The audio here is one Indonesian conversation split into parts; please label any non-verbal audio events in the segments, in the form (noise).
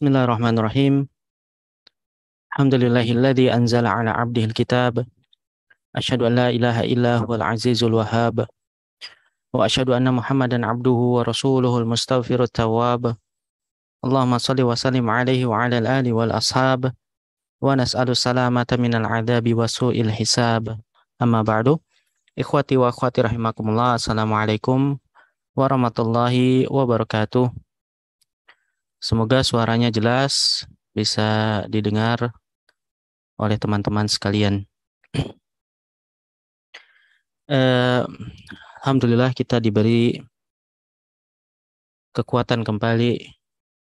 بسم الله الرحمن الرحيم الحمد لله الذي أنزل على عبده الكتاب أشهد أن لا إله إلا هو العزيز الوهاب وأشهد أن محمدا عبده ورسوله المستغفر التواب اللهم صل وسلم عليه وعلى الآل والأصحاب ونسأل السلامة من العذاب وسوء الحساب أما بعد إخوتي وأخواتي رحمكم الله السلام عليكم ورحمة الله وبركاته Semoga suaranya jelas, bisa didengar oleh teman-teman sekalian. (clears throat) eh, Alhamdulillah kita diberi kekuatan kembali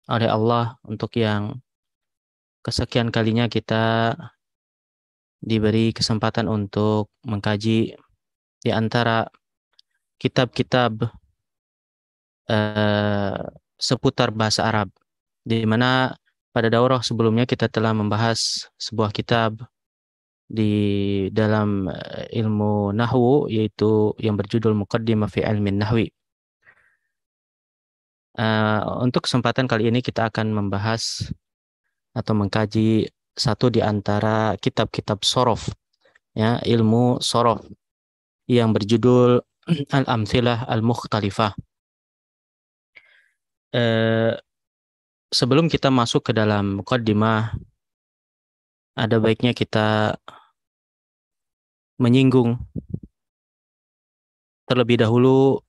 oleh Allah untuk yang kesekian kalinya kita diberi kesempatan untuk mengkaji di antara kitab-kitab eh, seputar bahasa Arab, di mana pada daurah sebelumnya kita telah membahas sebuah kitab di dalam eh, ilmu nahwu yaitu yang berjudul Muqaddimah fi Ilmin Nahwi. Uh, untuk kesempatan kali ini kita akan membahas atau mengkaji satu di antara kitab-kitab sorof, ya ilmu sorof yang berjudul (clears throat) Al-Amthilah Al-Mukhtalifah eh, sebelum kita masuk ke dalam mukaddimah ada baiknya kita menyinggung terlebih dahulu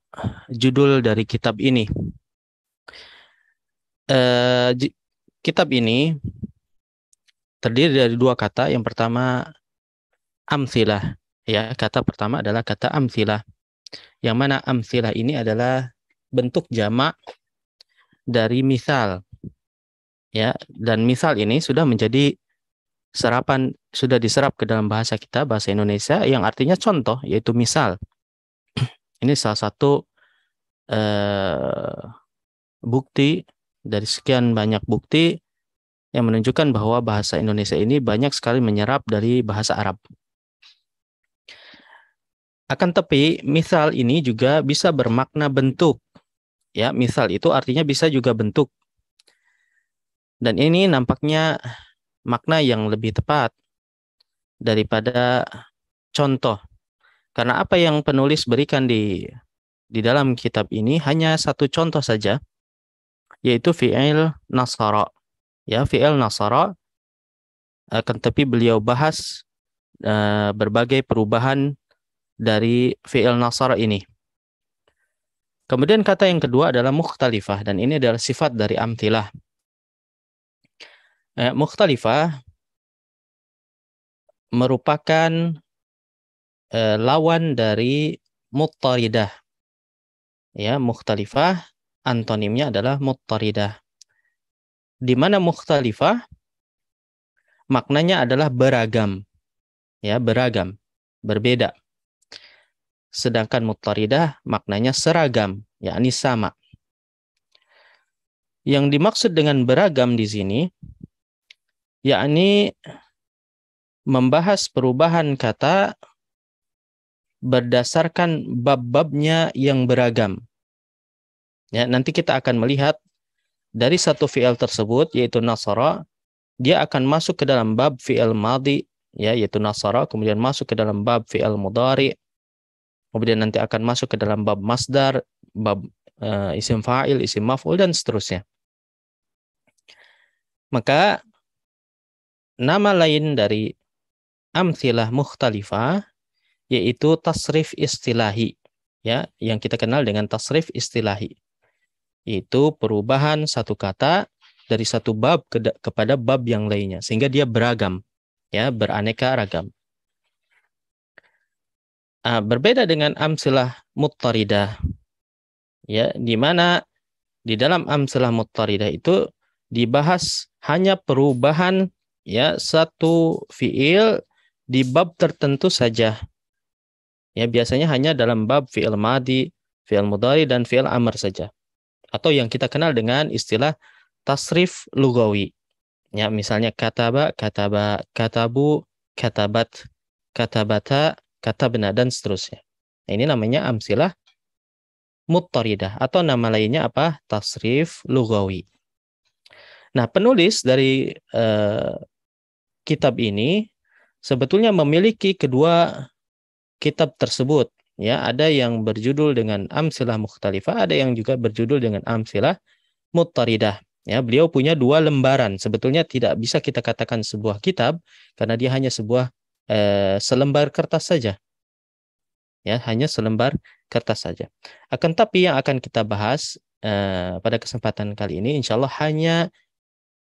judul dari kitab ini. Eh, kitab ini terdiri dari dua kata. Yang pertama amsilah, ya kata pertama adalah kata amsilah. Yang mana amsilah ini adalah bentuk jamak dari misal. Ya, dan misal ini sudah menjadi serapan sudah diserap ke dalam bahasa kita bahasa Indonesia yang artinya contoh yaitu misal. (clears throat) ini salah satu eh, bukti dari sekian banyak bukti yang menunjukkan bahwa bahasa Indonesia ini banyak sekali menyerap dari bahasa Arab. Akan tetapi, misal ini juga bisa bermakna bentuk Ya, misal itu artinya bisa juga bentuk. Dan ini nampaknya makna yang lebih tepat daripada contoh. Karena apa yang penulis berikan di di dalam kitab ini hanya satu contoh saja yaitu fi'il nasara. Ya, fi'il nasara eh, akan tetapi beliau bahas uh, berbagai perubahan dari fi'il nasara ini. Kemudian kata yang kedua adalah mukhtalifah dan ini adalah sifat dari amtilah. Eh, mukhtalifah merupakan eh, lawan dari muttaridah. Ya, mukhtalifah antonimnya adalah muttaridah. Di mana mukhtalifah maknanya adalah beragam. Ya, beragam, berbeda sedangkan mutaridah maknanya seragam, yakni sama. Yang dimaksud dengan beragam di sini yakni membahas perubahan kata berdasarkan bab-babnya yang beragam. Ya, nanti kita akan melihat dari satu fi'il tersebut yaitu nasara, dia akan masuk ke dalam bab fi'il madi, ya yaitu nasara, kemudian masuk ke dalam bab fi'il mudari, kemudian nanti akan masuk ke dalam bab masdar, bab uh, isim fa'il, isim maf'ul dan seterusnya. Maka nama lain dari amthilah mukhtalifah yaitu tasrif istilahi ya yang kita kenal dengan tasrif istilahi itu perubahan satu kata dari satu bab ke kepada bab yang lainnya sehingga dia beragam ya beraneka ragam Uh, berbeda dengan amsilah muttaridah. Ya, di mana di dalam amsilah muttaridah itu dibahas hanya perubahan ya satu fiil di bab tertentu saja. Ya, biasanya hanya dalam bab fiil madi, fiil mudari dan fiil amr saja. Atau yang kita kenal dengan istilah tasrif lugawi. Ya, misalnya kataba, kataba, katabu, katabat, katabata, kata benar dan seterusnya. Nah, ini namanya amsilah mutoridah atau nama lainnya apa? Tasrif lugawi. Nah, penulis dari eh, kitab ini sebetulnya memiliki kedua kitab tersebut. Ya, ada yang berjudul dengan Amsilah Mukhtalifah, ada yang juga berjudul dengan Amsilah Muttaridah. Ya, beliau punya dua lembaran. Sebetulnya tidak bisa kita katakan sebuah kitab karena dia hanya sebuah eh, selembar kertas saja. Ya, hanya selembar kertas saja. Akan tapi yang akan kita bahas eh, pada kesempatan kali ini insya Allah hanya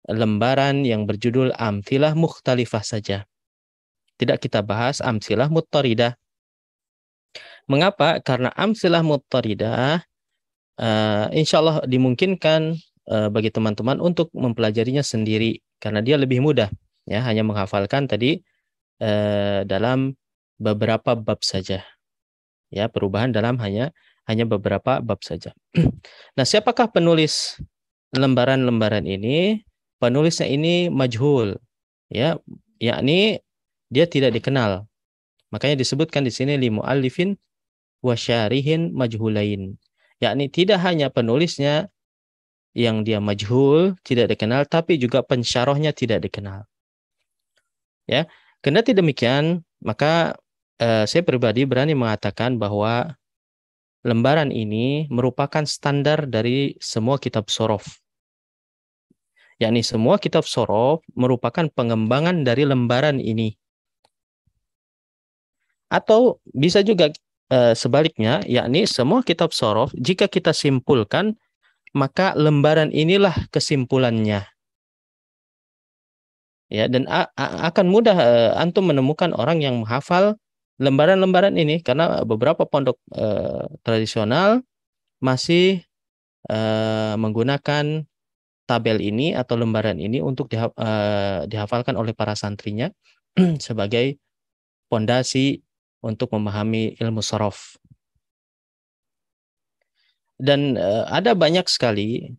lembaran yang berjudul Amtilah Mukhtalifah saja. Tidak kita bahas Amtilah Muttaridah. Mengapa? Karena Amtilah Muttaridah eh, insya Allah dimungkinkan eh, bagi teman-teman untuk mempelajarinya sendiri karena dia lebih mudah ya hanya menghafalkan tadi Eh, dalam beberapa bab saja. Ya, perubahan dalam hanya hanya beberapa bab saja. (clears throat) nah, siapakah penulis lembaran-lembaran ini? Penulisnya ini majhul, ya, yakni dia tidak dikenal. Makanya disebutkan di sini muallifin alifin wasyarihin majhulain, yakni tidak hanya penulisnya yang dia majhul, tidak dikenal, tapi juga pensyarahnya tidak dikenal. Ya, Kendati demikian, maka eh, saya pribadi berani mengatakan bahwa lembaran ini merupakan standar dari semua kitab sorof. Yakni semua kitab sorof merupakan pengembangan dari lembaran ini. Atau bisa juga eh, sebaliknya, yakni semua kitab sorof, jika kita simpulkan, maka lembaran inilah kesimpulannya ya dan akan mudah uh, antum menemukan orang yang menghafal lembaran-lembaran ini karena beberapa pondok uh, tradisional masih uh, menggunakan tabel ini atau lembaran ini untuk diha uh, dihafalkan oleh para santrinya (clears throat) sebagai pondasi untuk memahami ilmu sorof dan uh, ada banyak sekali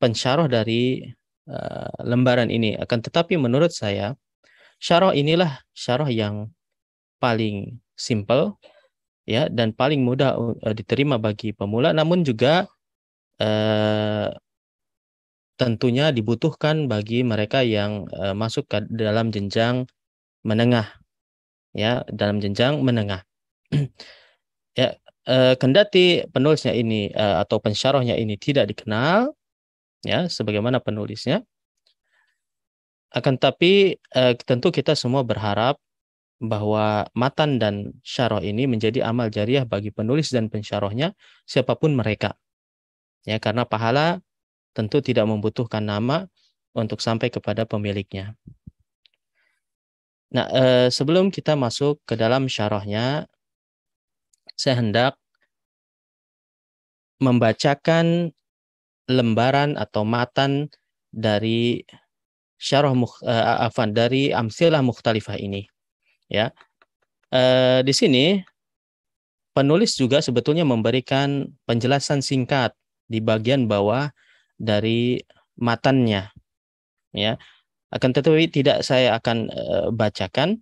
pensyarah dari Eh, lembaran ini. Akan tetapi menurut saya syarah inilah syarah yang paling simple ya dan paling mudah eh, diterima bagi pemula namun juga uh, tentunya dibutuhkan bagi mereka yang uh, masuk ke dalam jenjang menengah ya dalam jenjang menengah (clears throat) ya kendati penulisnya ini atau pensyarahnya ini tidak dikenal ya sebagaimana penulisnya akan tapi eh, tentu kita semua berharap bahwa matan dan syarah ini menjadi amal jariah bagi penulis dan pensyarahnya siapapun mereka ya karena pahala tentu tidak membutuhkan nama untuk sampai kepada pemiliknya Nah, eh, sebelum kita masuk ke dalam syarahnya, saya hendak membacakan lembaran atau matan dari syarah uh, eh, afan dari amsilah mukhtalifah ini ya uh, di sini penulis juga sebetulnya memberikan penjelasan singkat di bagian bawah dari matannya ya akan tetapi tidak saya akan uh, bacakan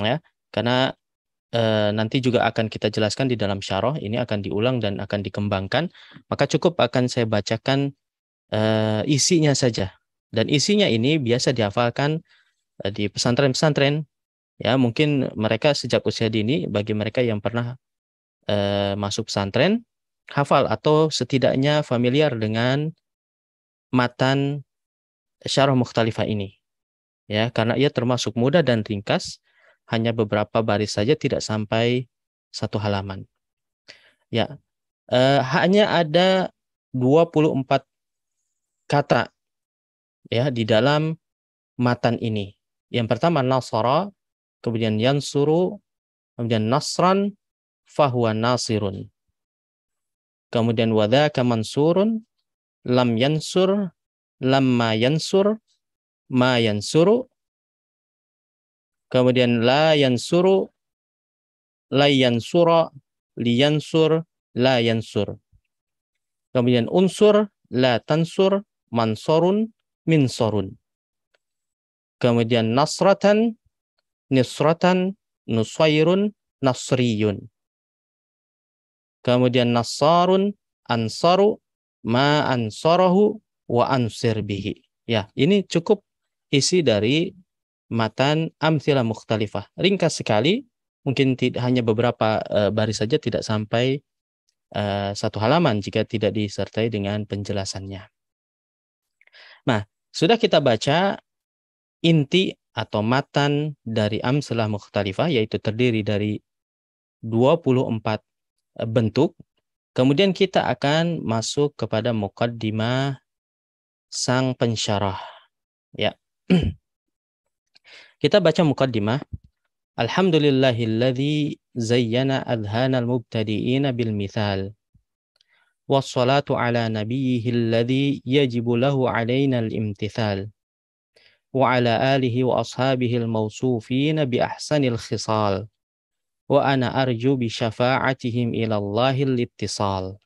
ya karena Eh, nanti juga akan kita jelaskan di dalam syarah. Ini akan diulang dan akan dikembangkan. Maka cukup akan saya bacakan eh, isinya saja. Dan isinya ini biasa dihafalkan eh, di pesantren-pesantren. Ya, mungkin mereka sejak usia dini bagi mereka yang pernah eh, masuk pesantren hafal atau setidaknya familiar dengan matan syarah mukhtalifah ini ya karena ia termasuk mudah dan ringkas hanya beberapa baris saja tidak sampai satu halaman. Ya, eh, hanya ada 24 kata ya di dalam matan ini. Yang pertama nasara, kemudian yansuru, kemudian nasran, fahuwa nasirun. Kemudian wada mansurun, lam yansur, lamma yansur, ma yansuru, Kemudian la suru, la yang sur la sur Kemudian unsur, la tansur, mansorun, minsorun. Kemudian nasratan, nisratan, nusairun, nasriyun. Kemudian nasarun, ansaru, ma ansarahu, wa ansir bihi. Ya, ini cukup isi dari matan amsila mukhtalifah. Ringkas sekali, mungkin tidak hanya beberapa uh, baris saja tidak sampai uh, satu halaman jika tidak disertai dengan penjelasannya. Nah, sudah kita baca inti atau matan dari amsilah mukhtalifah yaitu terdiri dari 24 eh, bentuk. Kemudian kita akan masuk kepada mukaddimah sang pensyarah. Ya. (clears throat) Kita baca mukaddimah. Alhamdulillahilladzi zayyana adhana al mubtadi'ina bil mithal. Wassalatu ala nabiyyihi alladhi yajibu lahu alaina al-imtithal. Wa ala alihi wa ashabihi al-mawsufina bi ahsanil khisal. Wa ana arju bi syafa'atihim ila Allahil ittisal.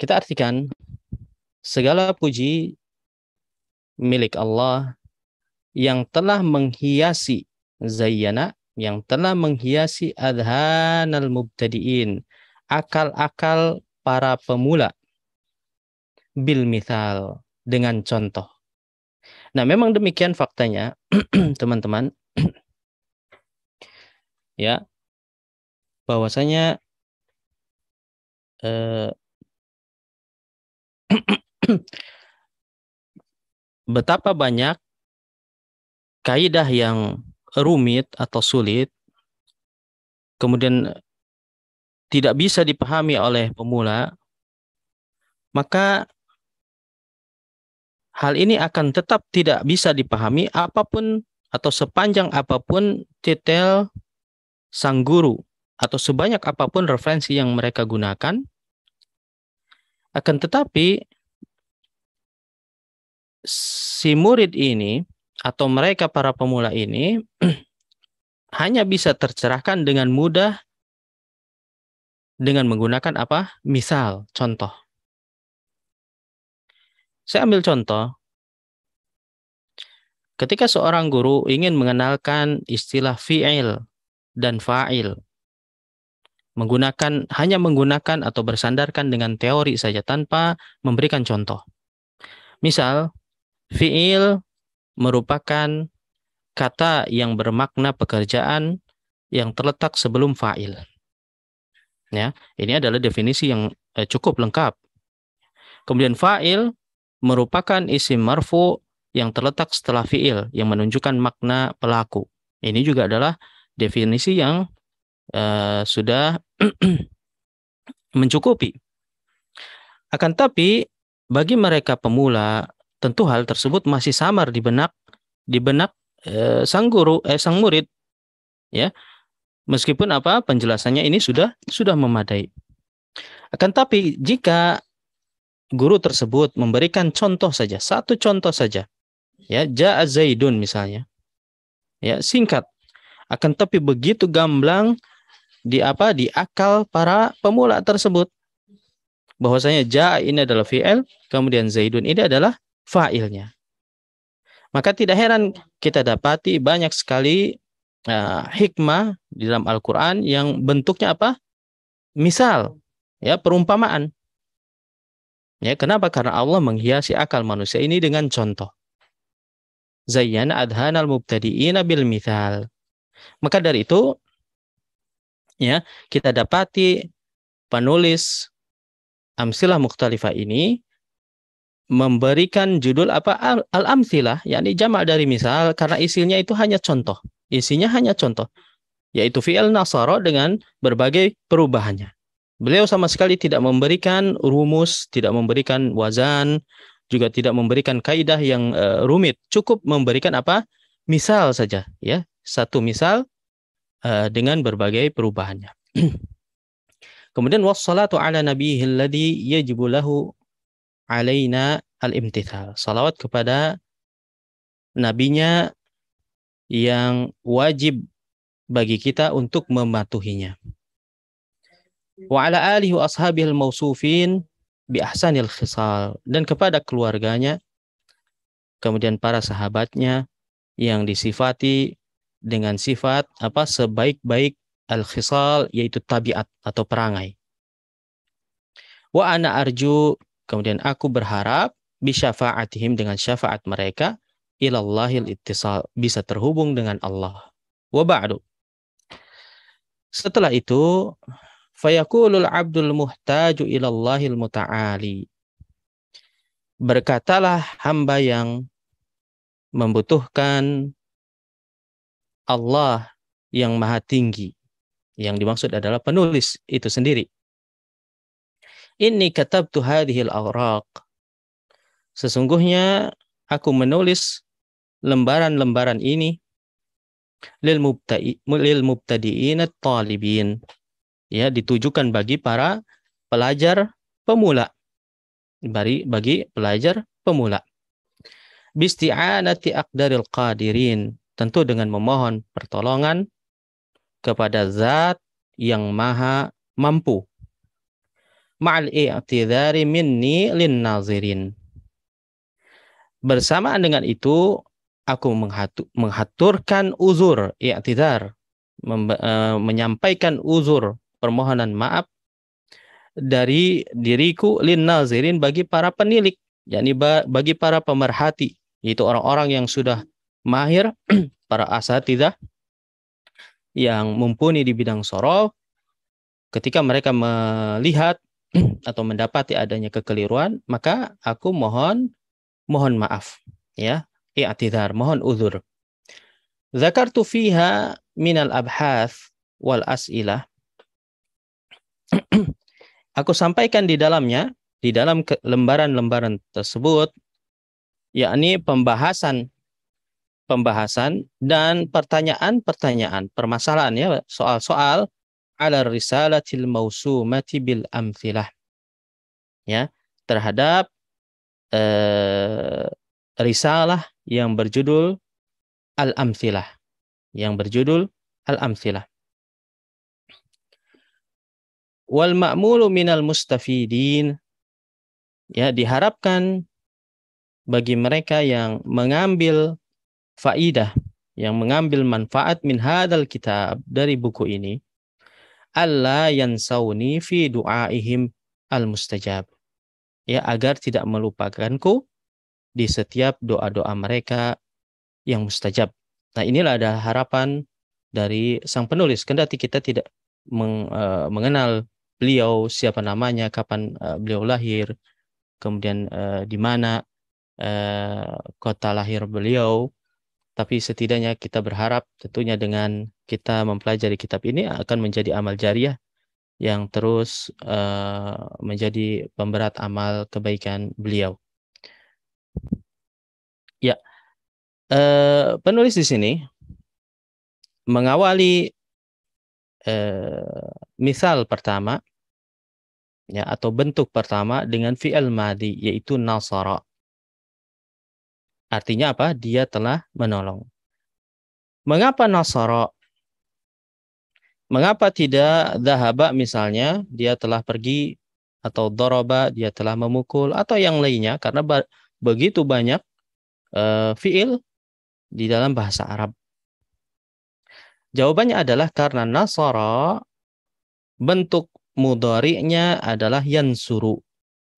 Kita artikan segala puji milik Allah yang telah menghiasi zayyana yang telah menghiasi adhanal mubtadiin akal-akal para pemula bil misal dengan contoh. Nah, memang demikian faktanya, (clears throat) teman-teman. (clears throat) ya. Bahwasanya eh, (clears throat) betapa banyak kaidah yang rumit atau sulit kemudian tidak bisa dipahami oleh pemula maka hal ini akan tetap tidak bisa dipahami apapun atau sepanjang apapun titel sang guru atau sebanyak apapun referensi yang mereka gunakan akan tetapi si murid ini atau mereka para pemula ini (clears throat) hanya bisa tercerahkan dengan mudah dengan menggunakan apa? Misal, contoh. Saya ambil contoh. Ketika seorang guru ingin mengenalkan istilah fi'il dan fa'il, menggunakan hanya menggunakan atau bersandarkan dengan teori saja tanpa memberikan contoh. Misal, fi'il merupakan kata yang bermakna pekerjaan yang terletak sebelum fa'il. Ya, ini adalah definisi yang eh, cukup lengkap. Kemudian fa'il merupakan isim marfu yang terletak setelah fi'il yang menunjukkan makna pelaku. Ini juga adalah definisi yang eh, sudah (clears throat) mencukupi. Akan tapi bagi mereka pemula Tentu hal tersebut masih samar di benak di benak eh, sang guru eh sang murid ya. Meskipun apa penjelasannya ini sudah sudah memadai. Akan tapi jika guru tersebut memberikan contoh saja, satu contoh saja. Ya, ja Zaidun misalnya. Ya, singkat. Akan tapi begitu gamblang di apa di akal para pemula tersebut bahwasanya ja ini adalah fi'il, kemudian zaidun ini adalah fa'ilnya. Maka tidak heran kita dapati banyak sekali uh, hikmah di dalam Al-Qur'an yang bentuknya apa? Misal, ya perumpamaan. Ya, kenapa? Karena Allah menghiasi akal manusia ini dengan contoh. Zayyan adhanal mubtadi'ina bil mithal. Maka dari itu ya, kita dapati penulis amsilah mukhtalifah ini memberikan judul apa al-amsilah yakni jamak dari misal karena isinya itu hanya contoh isinya hanya contoh yaitu fi'il nasara dengan berbagai perubahannya beliau sama sekali tidak memberikan rumus tidak memberikan wazan juga tidak memberikan kaidah yang uh, rumit cukup memberikan apa misal saja ya satu misal uh, dengan berbagai perubahannya (clears throat) kemudian wassalatu ala nabiyhi alladhi yajibu lahu alaina al-imtithal. Salawat kepada nabinya yang wajib bagi kita untuk mematuhinya. Wa ala alihi wa al mausufin bi ahsanil khisal dan kepada keluarganya kemudian para sahabatnya yang disifati dengan sifat apa sebaik-baik al-khisal yaitu tabiat atau perangai. Wa ana arju Kemudian aku berharap bisyafaatihim dengan syafaat mereka ilallahil ittisal bisa terhubung dengan Allah. Wa ba'du. Setelah itu fayakulul abdul muhtaju ilallahil muta'ali. Berkatalah hamba yang membutuhkan Allah yang maha tinggi. Yang dimaksud adalah penulis itu sendiri. Ini katabtu hadhil awraq. Sesungguhnya aku menulis lembaran-lembaran ini lil mubtai, lil mubtadiin talibin. Ya, ditujukan bagi para pelajar pemula. Bagi bagi pelajar pemula. Bisti'anati aqdaril qadirin. Tentu dengan memohon pertolongan kepada zat yang maha mampu ma'al i'tidhari minni lin nazirin. Bersamaan dengan itu, aku menghatu, menghaturkan uzur, i'tidhar, mem, e, menyampaikan uzur, permohonan maaf dari diriku lin nazirin bagi para penilik, yakni bagi para pemerhati, yaitu orang-orang yang sudah mahir, (clears throat) para asatidah yang mumpuni di bidang sorof, ketika mereka melihat Hmm. atau mendapati adanya kekeliruan, maka aku mohon mohon maaf, ya. I'tidhar, mohon uzur. Zakartu fiha minal abhath wal as'ilah. (clears throat) aku sampaikan di dalamnya, di dalam lembaran-lembaran tersebut, yakni pembahasan pembahasan dan pertanyaan-pertanyaan, permasalahan ya, soal-soal ala risalatil mausumati bil amthilah. Ya, terhadap eh, risalah yang berjudul Al-Amthilah. Yang berjudul Al-Amthilah. Wal ma'mulu minal mustafidin. Ya, diharapkan bagi mereka yang mengambil faidah, yang mengambil manfaat min hadal kitab dari buku ini Allah yang sauni fi du'aihim al mustajab ya agar tidak melupakanku di setiap doa-doa mereka yang mustajab. Nah, inilah ada harapan dari sang penulis kendati kita tidak meng, uh, mengenal beliau siapa namanya, kapan uh, beliau lahir, kemudian uh, di mana uh, kota lahir beliau, tapi setidaknya kita berharap tentunya dengan kita mempelajari kitab ini akan menjadi amal jariah yang terus uh, menjadi pemberat amal kebaikan beliau. Ya, uh, penulis di sini mengawali uh, misal pertama ya atau bentuk pertama dengan fi'il madi yaitu nasara. Artinya apa? Dia telah menolong. Mengapa Nasara? Mengapa tidak dahaba misalnya dia telah pergi atau doroba dia telah memukul atau yang lainnya karena begitu banyak uh, fiil di dalam bahasa Arab. Jawabannya adalah karena Nasara bentuk mudorinya adalah yansuru.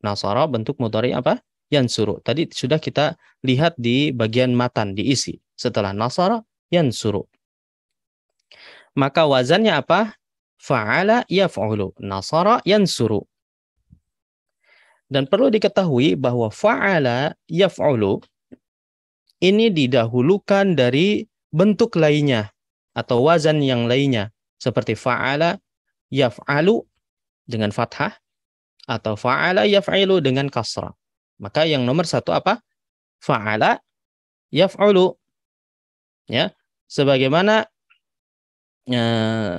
Nasara bentuk mudorinya apa? Yang suruh Tadi sudah kita lihat di bagian matan diisi. Setelah nasara suruh Maka wazannya apa? Fa'ala yaf'ulu. Nasara suruh Dan perlu diketahui bahwa fa'ala yaf'ulu ini didahulukan dari bentuk lainnya atau wazan yang lainnya seperti fa'ala yaf'alu dengan fathah atau fa'ala yaf'ilu dengan kasrah. Maka yang nomor satu apa? Fa'ala yaf'ulu. Ya, sebagaimana e,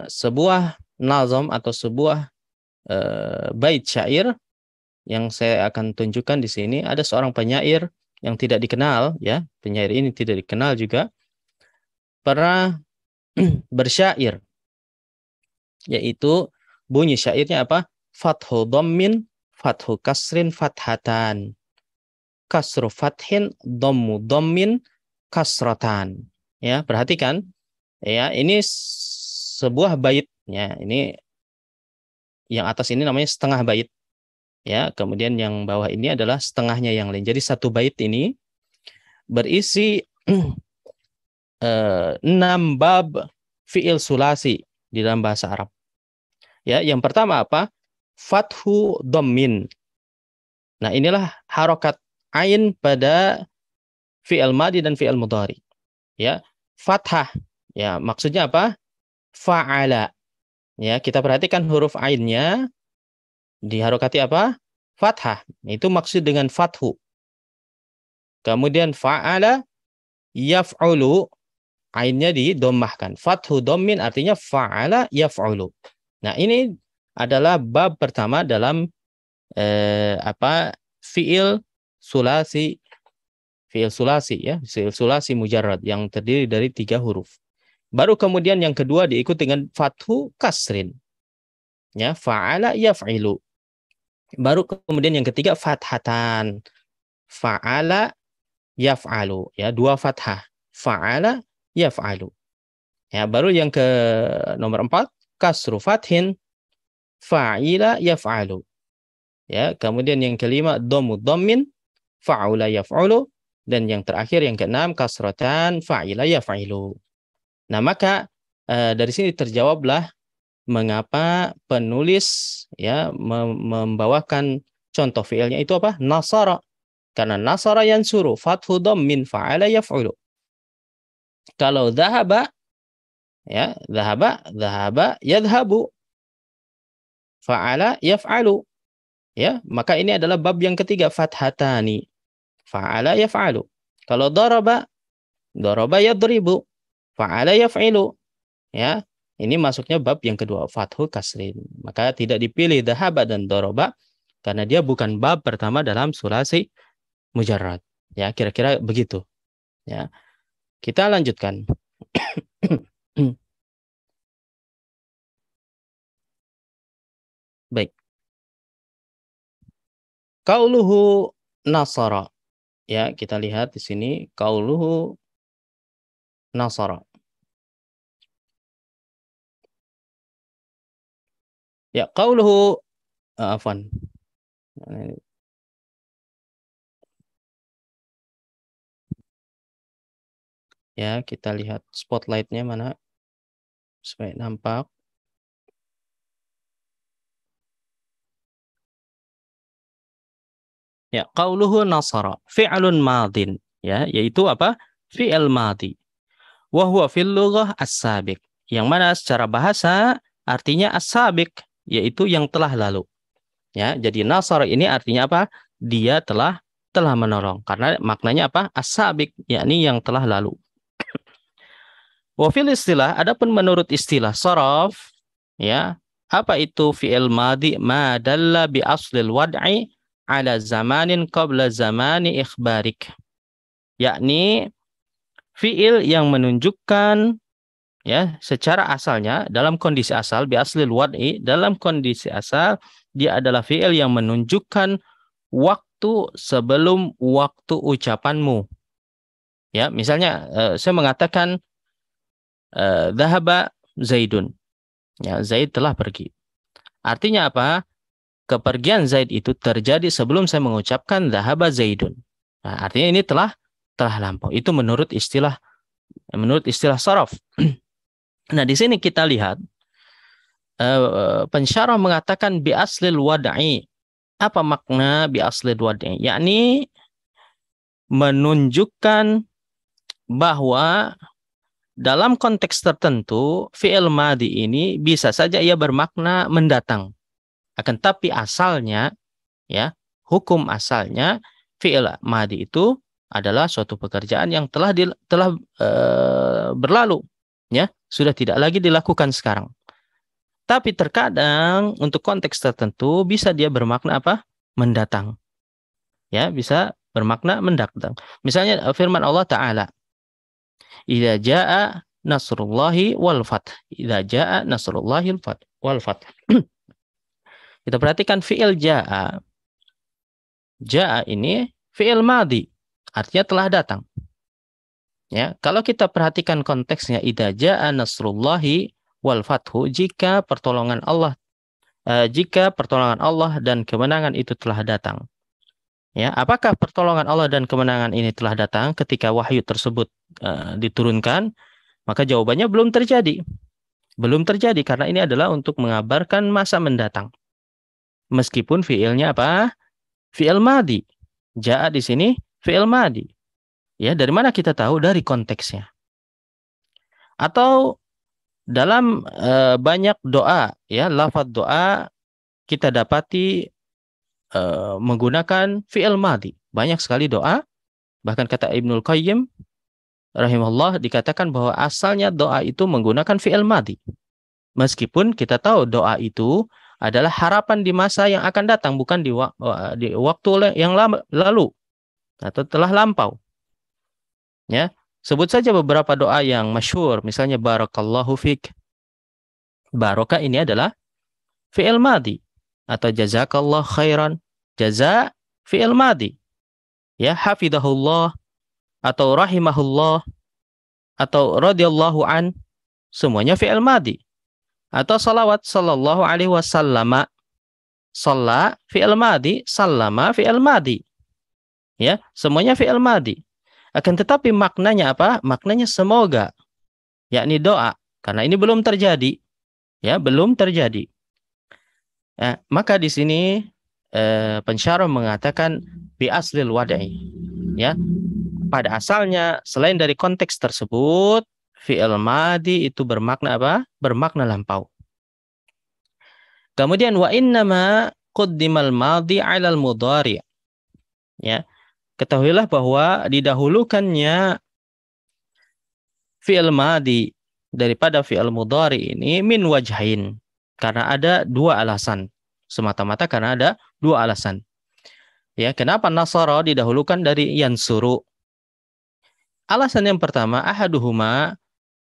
sebuah nazam atau sebuah e, bait syair yang saya akan tunjukkan di sini ada seorang penyair yang tidak dikenal ya, penyair ini tidak dikenal juga pernah (clears throat) bersyair yaitu bunyi syairnya apa? Fathu dhammin, fathu kasrin, fathatan kasru fathin dommu dommin kasrotan ya perhatikan ya ini sebuah bait ya ini yang atas ini namanya setengah bait ya kemudian yang bawah ini adalah setengahnya yang lain jadi satu bait ini berisi (clears throat) eh, enam bab fiil sulasi di dalam bahasa Arab ya yang pertama apa fathu domin nah inilah harokat ain pada fi'il madi dan fi'il mudhari. Ya, fathah. Ya, maksudnya apa? Fa'ala. Ya, kita perhatikan huruf ainnya diharokati apa? Fathah. Itu maksud dengan fathu. Kemudian fa'ala yaf'ulu ainnya didomahkan. Fathu dommin artinya fa'ala yaf'ulu. Nah, ini adalah bab pertama dalam eh, apa fiil sulasi fiil sulasi ya, fiil sulasi mujarad yang terdiri dari tiga huruf. Baru kemudian yang kedua diikuti dengan fathu kasrin. Ya, fa'ala yaf'ilu. Baru kemudian yang ketiga fathatan. Fa'ala yaf'alu ya, dua fathah. Fa'ala yaf'alu. Ya, baru yang ke nomor empat kasru fathin fa'ila yaf'alu. Ya, kemudian yang kelima domu domin fa'ula yaf'ulu dan yang terakhir yang keenam kasratan fa'ila yaf'ilu. Nah, maka eh, dari sini terjawablah mengapa penulis ya mem membawakan contoh fiilnya itu apa? Nasara. Karena nasara suruh fathu min fa'ala yaf'ulu. Kalau zahaba ya, zahaba, zahaba yadhabu. Fa'ala yaf'alu. Ya, maka ini adalah bab yang ketiga fathatani Fa'ala yaf'alu. Kalau daraba, daraba yadribu. Fa'ala yaf'ilu. Ya, ini masuknya bab yang kedua, fathu kasrin. Maka tidak dipilih dahaba dan doroba karena dia bukan bab pertama dalam sulasi mujarrad. Ya, kira-kira begitu. Ya. Kita lanjutkan. (coughs) Baik. Kauluhu nasara ya kita lihat di sini kauluhu nasara ya kauluhu uh, eh, afan ya kita lihat spotlightnya mana supaya nampak Ya, qauluhu nasara fi'lun madin, ya, yaitu apa? Fi'il madi. Wa huwa fil lughah as-sabiq. Yang mana secara bahasa artinya as-sabiq, yaitu yang telah lalu. Ya, jadi nasar ini artinya apa? Dia telah telah menolong karena maknanya apa? As-sabiq, yakni yang telah lalu. (clears throat) fil istilah, adapun menurut istilah sorof, ya apa itu fi'il madi madalla bi aslil wad'i ala zamanin qabla zamani ikhbarik. Yakni fiil yang menunjukkan ya secara asalnya dalam kondisi asal bi asli wad'i dalam kondisi asal dia adalah fiil yang menunjukkan waktu sebelum waktu ucapanmu. Ya, misalnya eh, saya mengatakan zahaba eh, Zaidun. Ya, Zaid telah pergi. Artinya apa? kepergian Zaid itu terjadi sebelum saya mengucapkan zahaba Zaidun. Nah, artinya ini telah telah lampau. Itu menurut istilah menurut istilah saraf. (clears throat) nah, di sini kita lihat uh, pensyarah mengatakan bi aslil wada'i. Apa makna bi aslil wada'i? Yakni menunjukkan bahwa dalam konteks tertentu fi'il madi ini bisa saja ia bermakna mendatang akan tapi asalnya ya, hukum asalnya fi'il madi itu adalah suatu pekerjaan yang telah di, telah e, berlalu ya, sudah tidak lagi dilakukan sekarang. Tapi terkadang untuk konteks tertentu bisa dia bermakna apa? mendatang. Ya, bisa bermakna mendatang. Misalnya eh, firman Allah taala Idza jaa nasrullahi wal fath. Idza jaa nasrullahi wal fath. (clears throat) Kita perhatikan fi'il ja'a. Ja'a ini fi'il madi, artinya telah datang. Ya, kalau kita perhatikan konteksnya idza ja'a nasrullahi wal fathu, jika pertolongan Allah eh, jika pertolongan Allah dan kemenangan itu telah datang. Ya, apakah pertolongan Allah dan kemenangan ini telah datang ketika wahyu tersebut uh, diturunkan? Maka jawabannya belum terjadi. Belum terjadi karena ini adalah untuk mengabarkan masa mendatang. Meskipun fiilnya apa? Fiil madi. Ja'a di sini fiil madi. Ya, dari mana kita tahu? Dari konteksnya. Atau dalam e, banyak doa, ya, lafaz doa kita dapati e, menggunakan fiil madi. Banyak sekali doa, bahkan kata Ibnul Qayyim rahimahullah dikatakan bahwa asalnya doa itu menggunakan fiil madi. Meskipun kita tahu doa itu adalah harapan di masa yang akan datang, bukan di, wa di waktu yang lalu atau telah lampau. Ya, sebut saja beberapa doa yang masyhur, misalnya barakallahu fik. Barokah ini adalah fi'il madi atau jazakallahu khairan. Jaza fi'il madi. Ya, hafidahullah atau rahimahullah atau radhiyallahu an semuanya fi'il madi atau salawat sallallahu alaihi wasallam Salla al madi, sallama al madi. Ya, semuanya fi al madi. Akan tetapi maknanya apa? Maknanya semoga. Yakni doa. Karena ini belum terjadi. Ya, belum terjadi. Ya, maka di sini eh, pensyarah mengatakan bi aslil wadai. Ya, pada asalnya selain dari konteks tersebut fi'il madi itu bermakna apa? Bermakna lampau. Kemudian wa innama qaddimal madi 'alal mudhari. Ya. Ketahuilah bahwa didahulukannya fi'il madi daripada fi'il mudhari ini min wajhain karena ada dua alasan. Semata-mata karena ada dua alasan. Ya, kenapa Nasara didahulukan dari Yansuru? Alasan yang pertama, ahaduhuma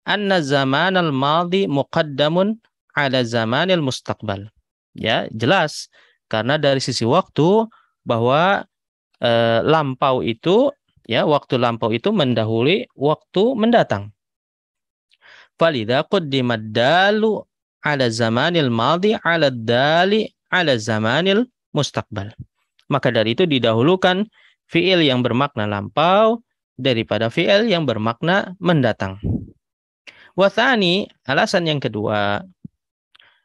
anna al maldi muqaddamun ala zamanil mustaqbal. Ya, jelas karena dari sisi waktu bahwa e, lampau itu ya waktu lampau itu mendahului waktu mendatang. Falidha quddimat dalu ala zamanil madi ala dali ala zamanil mustaqbal. Maka dari itu didahulukan fi'il yang bermakna lampau daripada fi'il yang bermakna mendatang. Wathani, alasan yang kedua,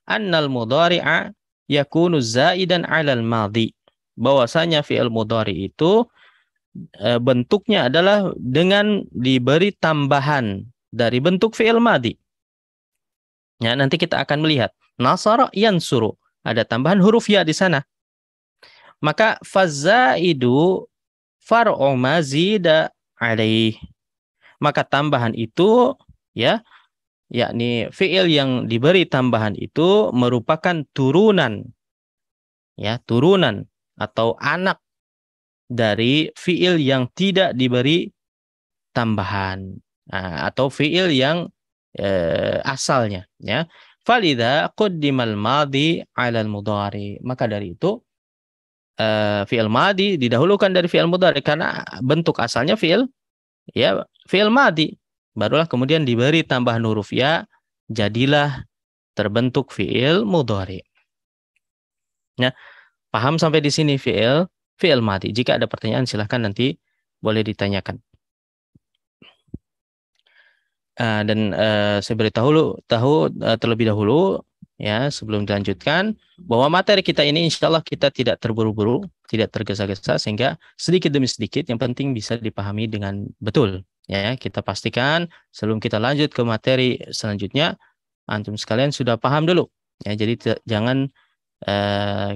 annal mudhari'a yakunu zaidan 'alal madhi. Bahwasanya fi'il mudhari itu eh, bentuknya adalah dengan diberi tambahan dari bentuk fi'il madhi. Ya, nanti kita akan melihat nasara yansuru. Ada tambahan huruf ya di sana. Maka fazaidu far'u mazida alaih. Maka tambahan itu ya yakni fiil yang diberi tambahan itu merupakan turunan ya turunan atau anak dari fiil yang tidak diberi tambahan nah, atau fiil yang eh, asalnya ya falida qaddimal madi 'alal mudhari maka dari itu eh, fiil madi didahulukan dari fiil mudhari karena bentuk asalnya fiil ya fiil madi Barulah kemudian diberi tambahan huruf ya, jadilah terbentuk fiil mudhari. Ya, paham sampai di sini fiil, fiil mati. Jika ada pertanyaan silahkan nanti boleh ditanyakan. Uh, dan uh, saya beritahu lu, tahu uh, terlebih dahulu ya sebelum dilanjutkan bahwa materi kita ini insya Allah kita tidak terburu-buru, tidak tergesa-gesa sehingga sedikit demi sedikit yang penting bisa dipahami dengan betul Ya, kita pastikan sebelum kita lanjut ke materi selanjutnya, antum sekalian sudah paham dulu. Ya, jadi jangan eh,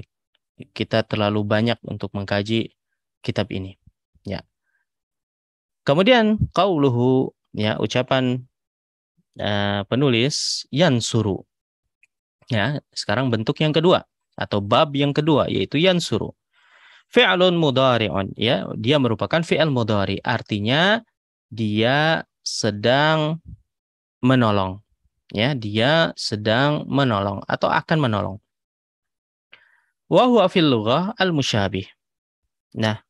kita terlalu banyak untuk mengkaji kitab ini. Ya. Kemudian qauluhu ya ucapan eh, penulis suru Ya, sekarang bentuk yang kedua atau bab yang kedua yaitu yansuru. Fi'lun mudhari'un ya, dia merupakan fi'al mudhari. Artinya dia sedang menolong ya dia sedang menolong atau akan menolong wa huwa fil lughah al musyabih nah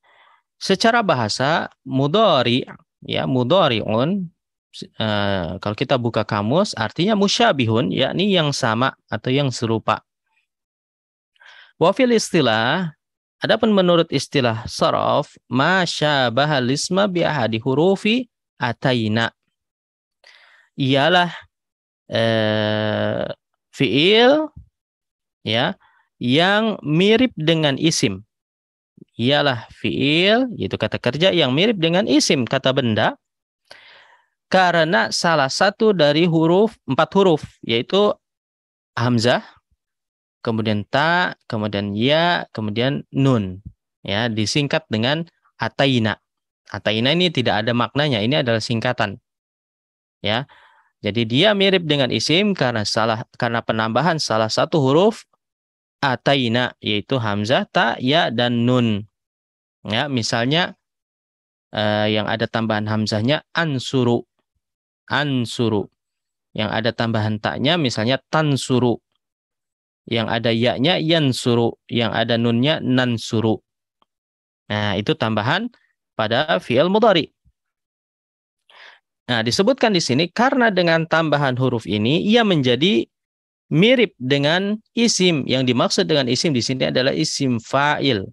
secara bahasa mudhari ya mudhariun Uh, kalau kita buka kamus artinya musyabihun yakni yang sama atau yang serupa. fil istilah Adapun menurut istilah saraf, masyabahal isma biahadi hurufi ataina. Ialah eh, fiil ya yang mirip dengan isim. Ialah fiil yaitu kata kerja yang mirip dengan isim kata benda karena salah satu dari huruf empat huruf yaitu hamzah, kemudian ta, kemudian ya, kemudian nun. Ya, disingkat dengan ataina. Ataina ini tidak ada maknanya, ini adalah singkatan. Ya. Jadi dia mirip dengan isim karena salah karena penambahan salah satu huruf ataina yaitu hamzah, ta, ya dan nun. Ya, misalnya eh, yang ada tambahan hamzahnya ansuru. Ansuru. Yang ada tambahan taknya misalnya tansuru yang ada yaknya suru, yang ada nunnya nan suru. Nah, itu tambahan pada fi'il mudhari. Nah, disebutkan di sini karena dengan tambahan huruf ini ia menjadi mirip dengan isim. Yang dimaksud dengan isim di sini adalah isim fa'il.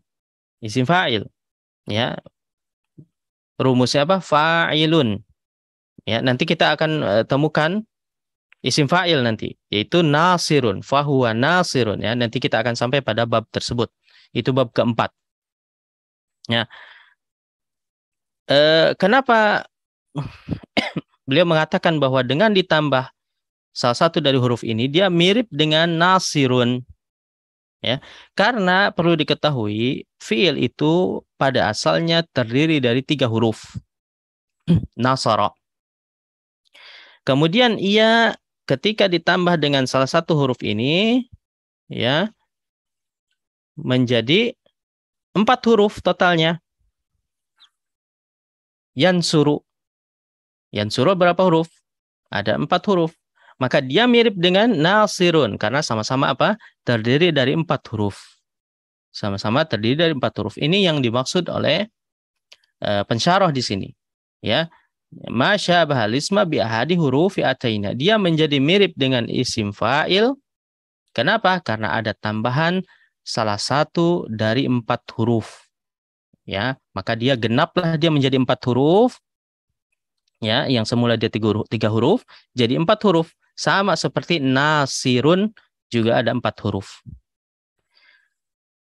Isim fa'il. Ya. Rumusnya apa? Fa'ilun. Ya, nanti kita akan eh, temukan isim fa'il nanti yaitu nasirun fahuwa nasirun ya nanti kita akan sampai pada bab tersebut itu bab keempat ya e, kenapa (coughs) beliau mengatakan bahwa dengan ditambah salah satu dari huruf ini dia mirip dengan nasirun ya karena perlu diketahui fiil itu pada asalnya terdiri dari tiga huruf (coughs) nasara kemudian ia ketika ditambah dengan salah satu huruf ini ya menjadi empat huruf totalnya. Yansuru. Yansuru berapa huruf? Ada empat huruf. Maka dia mirip dengan nasirun karena sama-sama apa? Terdiri dari empat huruf. Sama-sama terdiri dari empat huruf. Ini yang dimaksud oleh uh, pensyarah di sini. Ya, Masyabahal isma bi ahadi hurufi ataina. Dia menjadi mirip dengan isim fa'il. Kenapa? Karena ada tambahan salah satu dari empat huruf. Ya, maka dia genaplah dia menjadi empat huruf. Ya, yang semula dia tiga huruf, tiga huruf jadi empat huruf. Sama seperti nasirun juga ada empat huruf.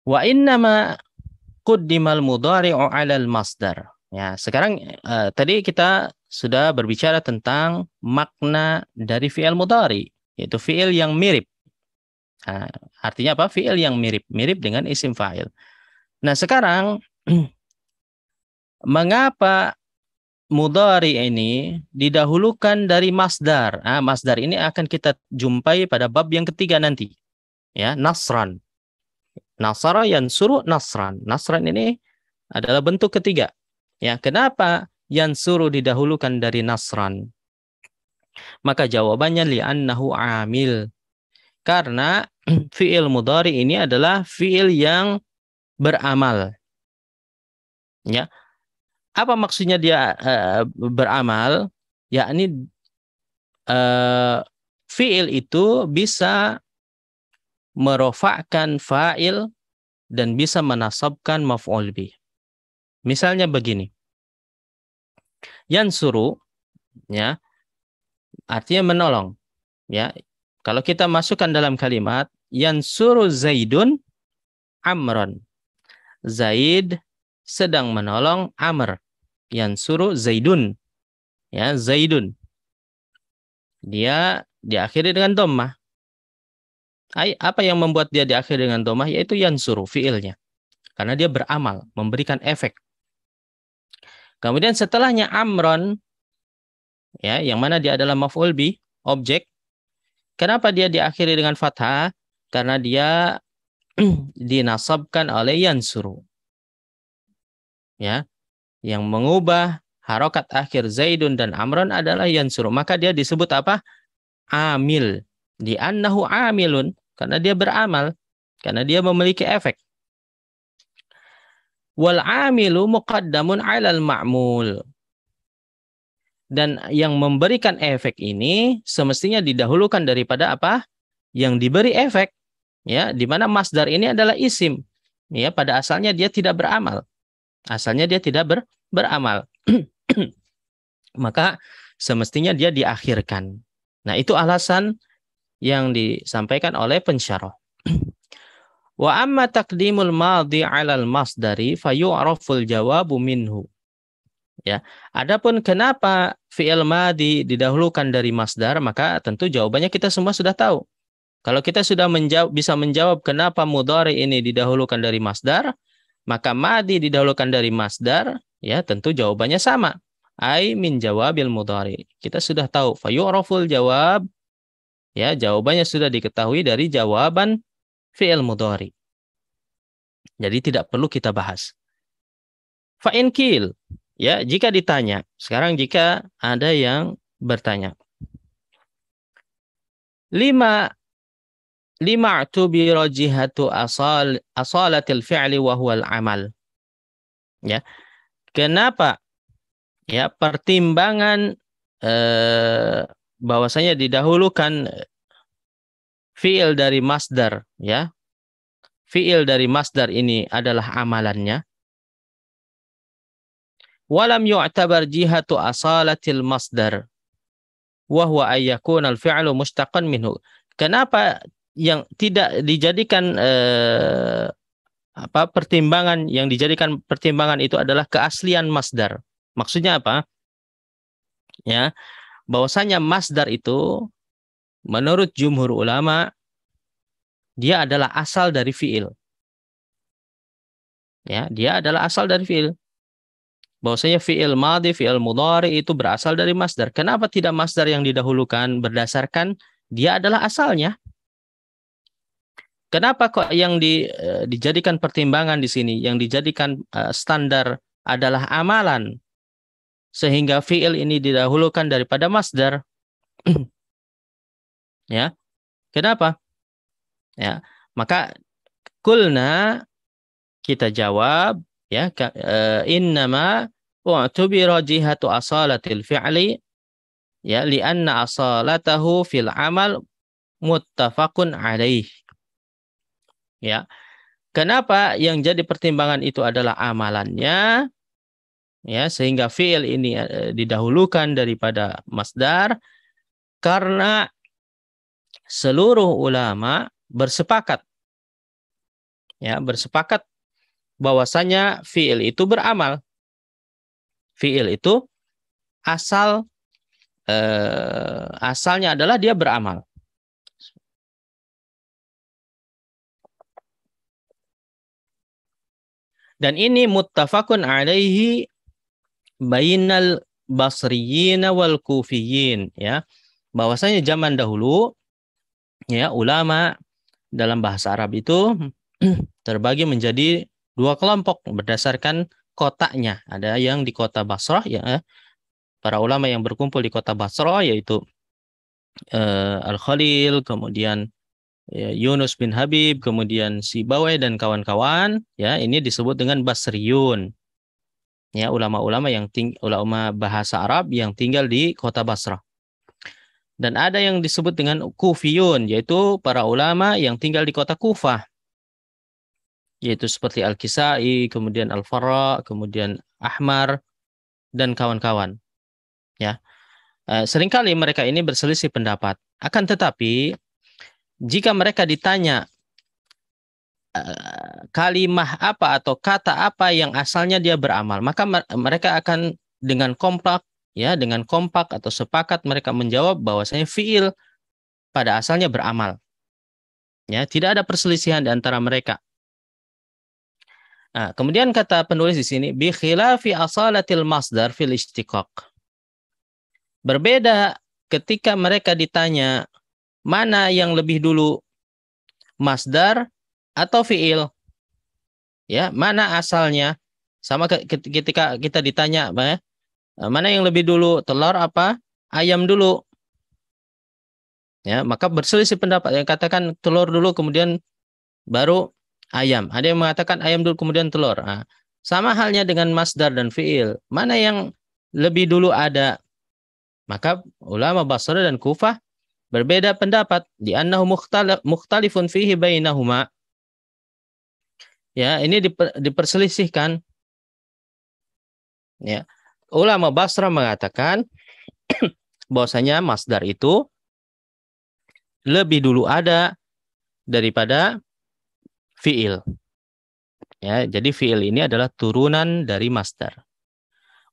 Wa innama quddimal mudari'u 'alal masdar. Ya, sekarang uh, tadi kita sudah berbicara tentang makna dari fi'il mudhari, yaitu fi'il yang mirip. Nah, artinya apa? Fi'il yang mirip, mirip dengan isim fa'il. Nah, sekarang (clears throat) mengapa mudhari ini didahulukan dari masdar? Ah, masdar ini akan kita jumpai pada bab yang ketiga nanti. Ya, nasran. Nasara yang suruh nasran. Nasran ini adalah bentuk ketiga Ya, kenapa yang suruh didahulukan dari nasran? Maka jawabannya li'annahu amil. Karena (clears throat) fi'il mudhari ini adalah fi'il yang beramal. Ya. Apa maksudnya dia uh, beramal? Yakni uh, fi'il itu bisa merofakkan fa'il dan bisa menasabkan maf'ul bih. Misalnya begini. Yang suruh ya artinya menolong ya. Kalau kita masukkan dalam kalimat yang suruh Zaidun Amron. Zaid sedang menolong Amr. Yang suruh Zaidun. Ya, Zaidun. Dia diakhiri dengan domah. Apa yang membuat dia diakhiri dengan domah? Yaitu yang suruh, fiilnya. Karena dia beramal, memberikan efek. Kemudian setelahnya amron ya yang mana dia adalah maf'ul bi, objek. Kenapa dia diakhiri dengan fathah? Karena dia (clears throat) dinasabkan oleh yansuru. Ya, yang mengubah harokat akhir Zaidun dan Amron adalah yansuru. Maka dia disebut apa? Amil. Di annahu amilun. Karena dia beramal. Karena dia memiliki efek wal amilu muqaddamun 'alal ma'mul. Dan yang memberikan efek ini semestinya didahulukan daripada apa? Yang diberi efek. Ya, di mana masdar ini adalah isim. Ya, pada asalnya dia tidak beramal. Asalnya dia tidak ber, beramal. (clears throat) Maka semestinya dia diakhirkan. Nah, itu alasan yang disampaikan oleh pensyarah. (clears throat) Wa amma takdimul madhi 'alal masdari fayu'raful jawabu minhu. Ya. Adapun kenapa fi'il madhi didahulukan dari masdar, maka tentu jawabannya kita semua sudah tahu. Kalau kita sudah menjawab, bisa menjawab kenapa mudhari ini didahulukan dari masdar, maka madhi didahulukan dari masdar, ya tentu jawabannya sama. Ai min jawabil mudhari. Kita sudah tahu fayu'raful jawab ya jawabannya sudah diketahui dari jawaban fi'il mudhari. Jadi tidak perlu kita bahas. Fa'in kil. Ya, jika ditanya. Sekarang jika ada yang bertanya. Lima lima tubi rojihatu asal asalatil fi'li wa huwal amal. Ya. Kenapa? Ya, pertimbangan eh, bahwasanya didahulukan fiil dari masdar ya. Fiil dari masdar ini adalah amalannya. Walam yu'tabar jihatu asalatil masdar. Wahwa ayyakun al-fi'lu mustaqan minhu. Kenapa yang tidak dijadikan eh, apa pertimbangan yang dijadikan pertimbangan itu adalah keaslian masdar. Maksudnya apa? Ya, bahwasanya masdar itu menurut jumhur ulama dia adalah asal dari fiil. Ya, dia adalah asal dari fiil. Bahwasanya fiil madhi, fiil mudhari itu berasal dari masdar. Kenapa tidak masdar yang didahulukan berdasarkan dia adalah asalnya? Kenapa kok yang di, e, dijadikan pertimbangan di sini, yang dijadikan e, standar adalah amalan, sehingga fiil ini didahulukan daripada masdar? (clears throat) Ya. Kenapa? Ya. Maka kulna kita jawab ya eh, innama u'tubira jihatu asalatil fi'li ya li'anna asalatahu fil amal muttafaqun alaih. Ya. Kenapa yang jadi pertimbangan itu adalah amalannya? Ya, sehingga fi'il ini eh, didahulukan daripada masdar karena seluruh ulama bersepakat ya bersepakat bahwasanya fiil itu beramal fiil itu asal eh, asalnya adalah dia beramal dan ini muttafaqun alaihi bainal basriyin wal kufiyin ya bahwasanya zaman dahulu ya ulama dalam bahasa Arab itu (clears throat) terbagi menjadi dua kelompok berdasarkan kotanya. Ada yang di kota Basrah ya eh, para ulama yang berkumpul di kota Basrah yaitu eh, Al Khalil, kemudian ya, Yunus bin Habib, kemudian Si Sibawai dan kawan-kawan ya ini disebut dengan Basriyun. Ya ulama-ulama yang ulama bahasa Arab yang tinggal di kota Basrah. Dan ada yang disebut dengan Kufiyun, yaitu para ulama yang tinggal di kota Kufah. Yaitu seperti Al-Kisai, kemudian Al-Farra, kemudian Ahmar, dan kawan-kawan. Ya, eh, Seringkali mereka ini berselisih pendapat. Akan tetapi, jika mereka ditanya eh, kalimah apa atau kata apa yang asalnya dia beramal, maka mereka akan dengan kompak ya dengan kompak atau sepakat mereka menjawab bahwasanya fiil pada asalnya beramal. Ya, tidak ada perselisihan di antara mereka. Nah, kemudian kata penulis di sini bi khilafi asalatil masdar fil istiqaq. Berbeda ketika mereka ditanya mana yang lebih dulu masdar atau fiil. Ya, mana asalnya? Sama ketika kita ditanya, Eh, mana yang lebih dulu, telur apa ayam dulu? Ya, maka berselisih pendapat. Yang katakan telur dulu kemudian baru ayam. Ada yang mengatakan ayam dulu kemudian telur. Nah, sama halnya dengan masdar dan fiil. Mana yang lebih dulu ada? Maka ulama Basra dan Kufah berbeda pendapat di annahu mukhtalifun fihi bainahuma. Ya, ini diper, diperselisihkan. Ya ulama Basra mengatakan (clears throat) bahwasanya masdar itu lebih dulu ada daripada fiil. Ya, jadi fiil ini adalah turunan dari masdar.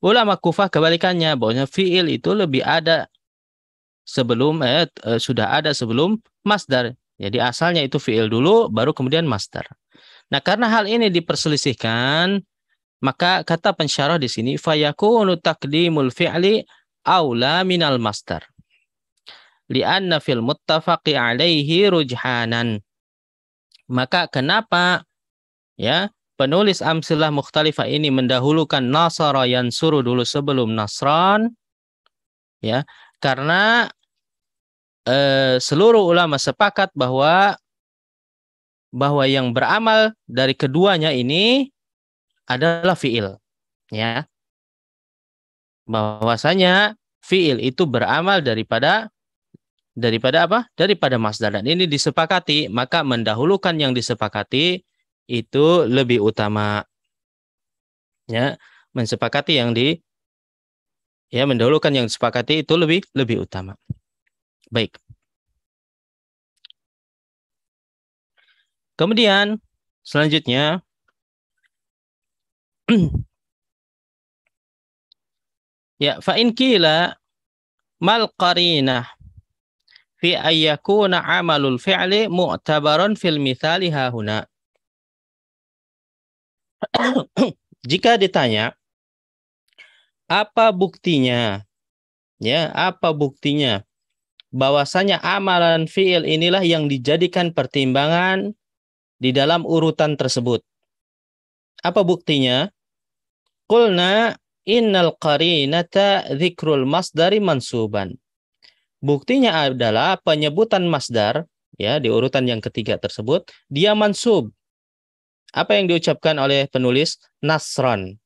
Ulama Kufah kebalikannya bahwasanya fiil itu lebih ada sebelum eh, eh sudah ada sebelum masdar. Jadi asalnya itu fiil dulu baru kemudian masdar. Nah, karena hal ini diperselisihkan maka kata pensyarah di sini fayakunu taqdimul fi'li aula minal master Li'anna fil muttafaqi alaihi rujhanan. Maka kenapa ya penulis amsilah mukhtalifah ini mendahulukan nasara suruh dulu sebelum nasran ya karena eh, seluruh ulama sepakat bahwa bahwa yang beramal dari keduanya ini adalah fiil ya bahwasanya fiil itu beramal daripada daripada apa? Daripada masdar dan ini disepakati, maka mendahulukan yang disepakati itu lebih utama. Ya, mensepakati yang di ya mendahulukan yang disepakati itu lebih lebih utama. Baik. Kemudian selanjutnya (clears throat) ya, fa in kila mal qarinah fi ayyakuna amalul fi'li mu'tabaran fil mithali hahuna. (clears throat) Jika ditanya apa buktinya? Ya, apa buktinya bahwasanya amalan fi'il inilah yang dijadikan pertimbangan di dalam urutan tersebut. Apa buktinya? Kulna innal qarinata dzikrul masdari mansuban. Buktinya adalah penyebutan masdar ya di urutan yang ketiga tersebut dia mansub. Apa yang diucapkan oleh penulis nasron.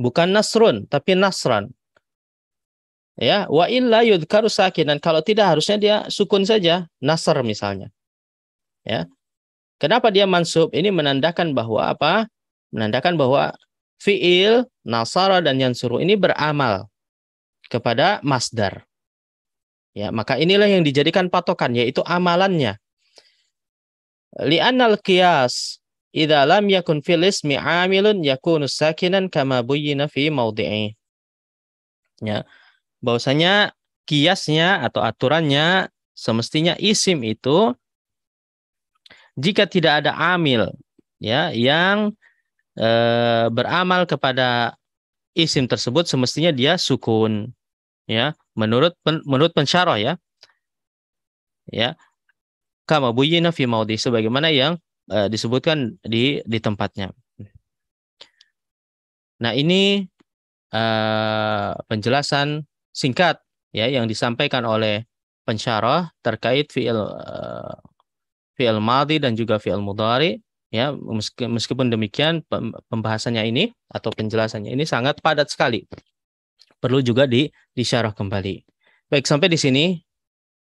Bukan nasrun tapi nasron. Ya, wa illa yudkaru sakinan. Kalau tidak harusnya dia sukun saja, nasr misalnya. Ya. Kenapa dia mansub? Ini menandakan bahwa apa? Menandakan bahwa fiil, nasara dan yansuru ini beramal kepada masdar. Ya, maka inilah yang dijadikan patokan yaitu amalannya. al qiyas idha lam yakun fil ismi 'amilun yakunu sakinan kama buyina fi mawdi'i. Ya. Bahwasanya kiasnya atau aturannya semestinya isim itu jika tidak ada amil ya yang e, beramal kepada isim tersebut semestinya dia sukun ya menurut pen, menurut pensyarah ya ya kama buyina fi maudi sebagaimana yang e, disebutkan di di tempatnya nah ini e, penjelasan singkat ya yang disampaikan oleh pensyarah terkait fiil e, fiil madhi dan juga fiil mudhari Ya, meskipun demikian pembahasannya ini atau penjelasannya ini sangat padat sekali. Perlu juga di disyarah kembali. Baik, sampai di sini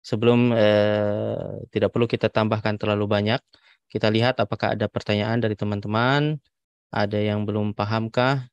sebelum eh, tidak perlu kita tambahkan terlalu banyak, kita lihat apakah ada pertanyaan dari teman-teman, ada yang belum pahamkah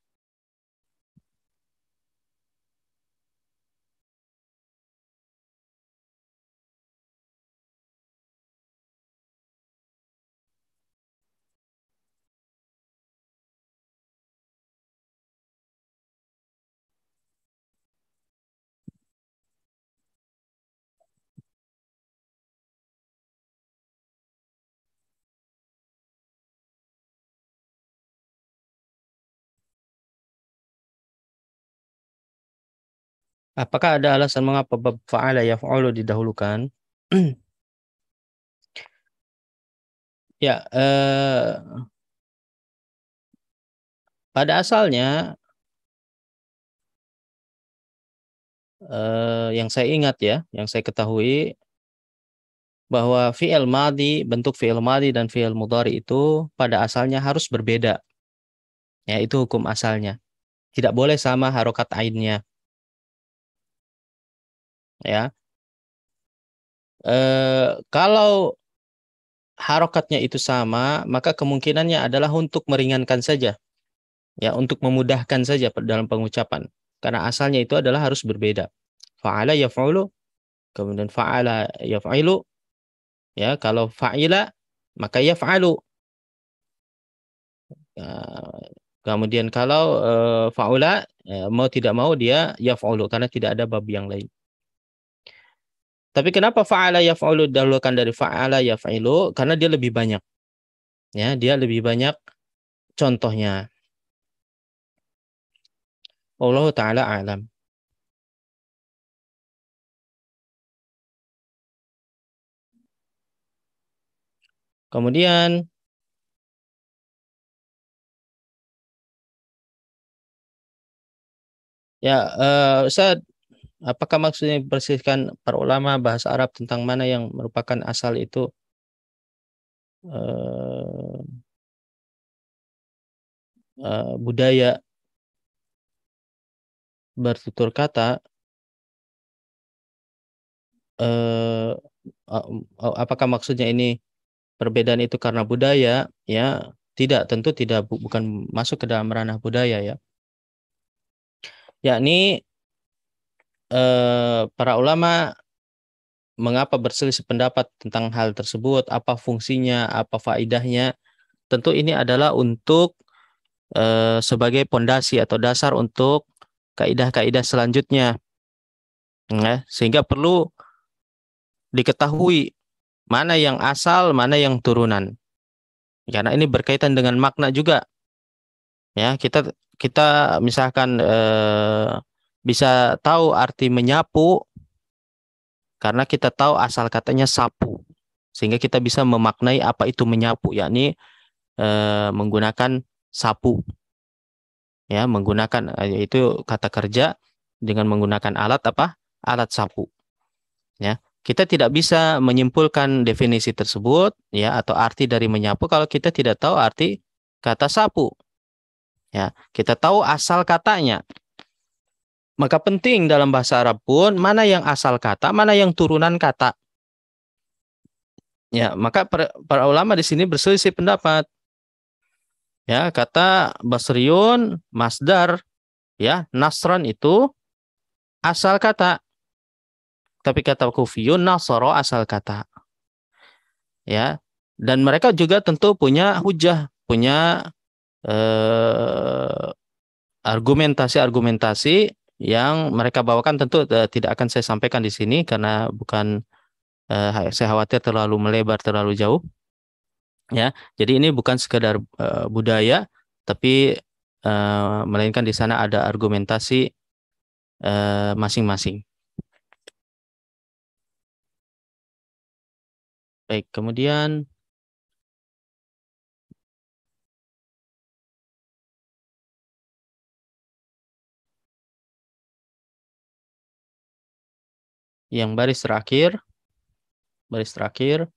Apakah ada alasan mengapa bab fa'ala yaf'alu didahulukan? (clears throat) ya, eh, pada asalnya eh, yang saya ingat ya, yang saya ketahui bahwa fi'il madi, bentuk fi'il madi dan fi'il mudhari itu pada asalnya harus berbeda. Ya, itu hukum asalnya. Tidak boleh sama harokat ainnya ya eh, kalau harokatnya itu sama maka kemungkinannya adalah untuk meringankan saja ya untuk memudahkan saja dalam pengucapan karena asalnya itu adalah harus berbeda faala faulu, kemudian faala faulu, ya kalau fa'ila maka yaf'alu ya, kemudian kalau uh, faula ya, mau tidak mau dia faulu karena tidak ada bab yang lain tapi kenapa fa'ala yaf'ulu dahulukan dari fa'ala yaf'ilu? Karena dia lebih banyak. Ya, dia lebih banyak contohnya. Allah taala alam. Kemudian ya uh, Ustaz Apakah maksudnya bersihkan para ulama bahasa Arab tentang mana yang merupakan asal itu uh, uh, budaya bertutur kata uh, apakah maksudnya ini perbedaan itu karena budaya ya tidak tentu tidak bu, bukan masuk ke dalam ranah budaya ya yakni eh, para ulama mengapa berselisih pendapat tentang hal tersebut, apa fungsinya, apa faidahnya. Tentu ini adalah untuk eh, sebagai pondasi atau dasar untuk kaidah-kaidah selanjutnya. Nah, sehingga perlu diketahui mana yang asal, mana yang turunan. Karena ini berkaitan dengan makna juga. Ya, kita kita misalkan eh, bisa tahu arti menyapu karena kita tahu asal katanya sapu sehingga kita bisa memaknai apa itu menyapu yakni e, menggunakan sapu ya menggunakan itu kata kerja dengan menggunakan alat apa alat sapu ya kita tidak bisa menyimpulkan definisi tersebut ya atau arti dari menyapu kalau kita tidak tahu arti kata sapu ya kita tahu asal katanya maka penting dalam bahasa Arab pun mana yang asal kata, mana yang turunan kata. Ya, maka para, ulama di sini berselisih pendapat. Ya, kata Basriun, Masdar, ya, Nasran itu asal kata. Tapi kata Kufiyun, Nasoro asal kata. Ya, dan mereka juga tentu punya hujah, punya eh, argumentasi-argumentasi yang mereka bawakan tentu uh, tidak akan saya sampaikan di sini karena bukan uh, saya khawatir terlalu melebar terlalu jauh ya jadi ini bukan sekedar uh, budaya tapi uh, melainkan di sana ada argumentasi masing-masing uh, masing -masing. baik kemudian yang baris terakhir baris terakhir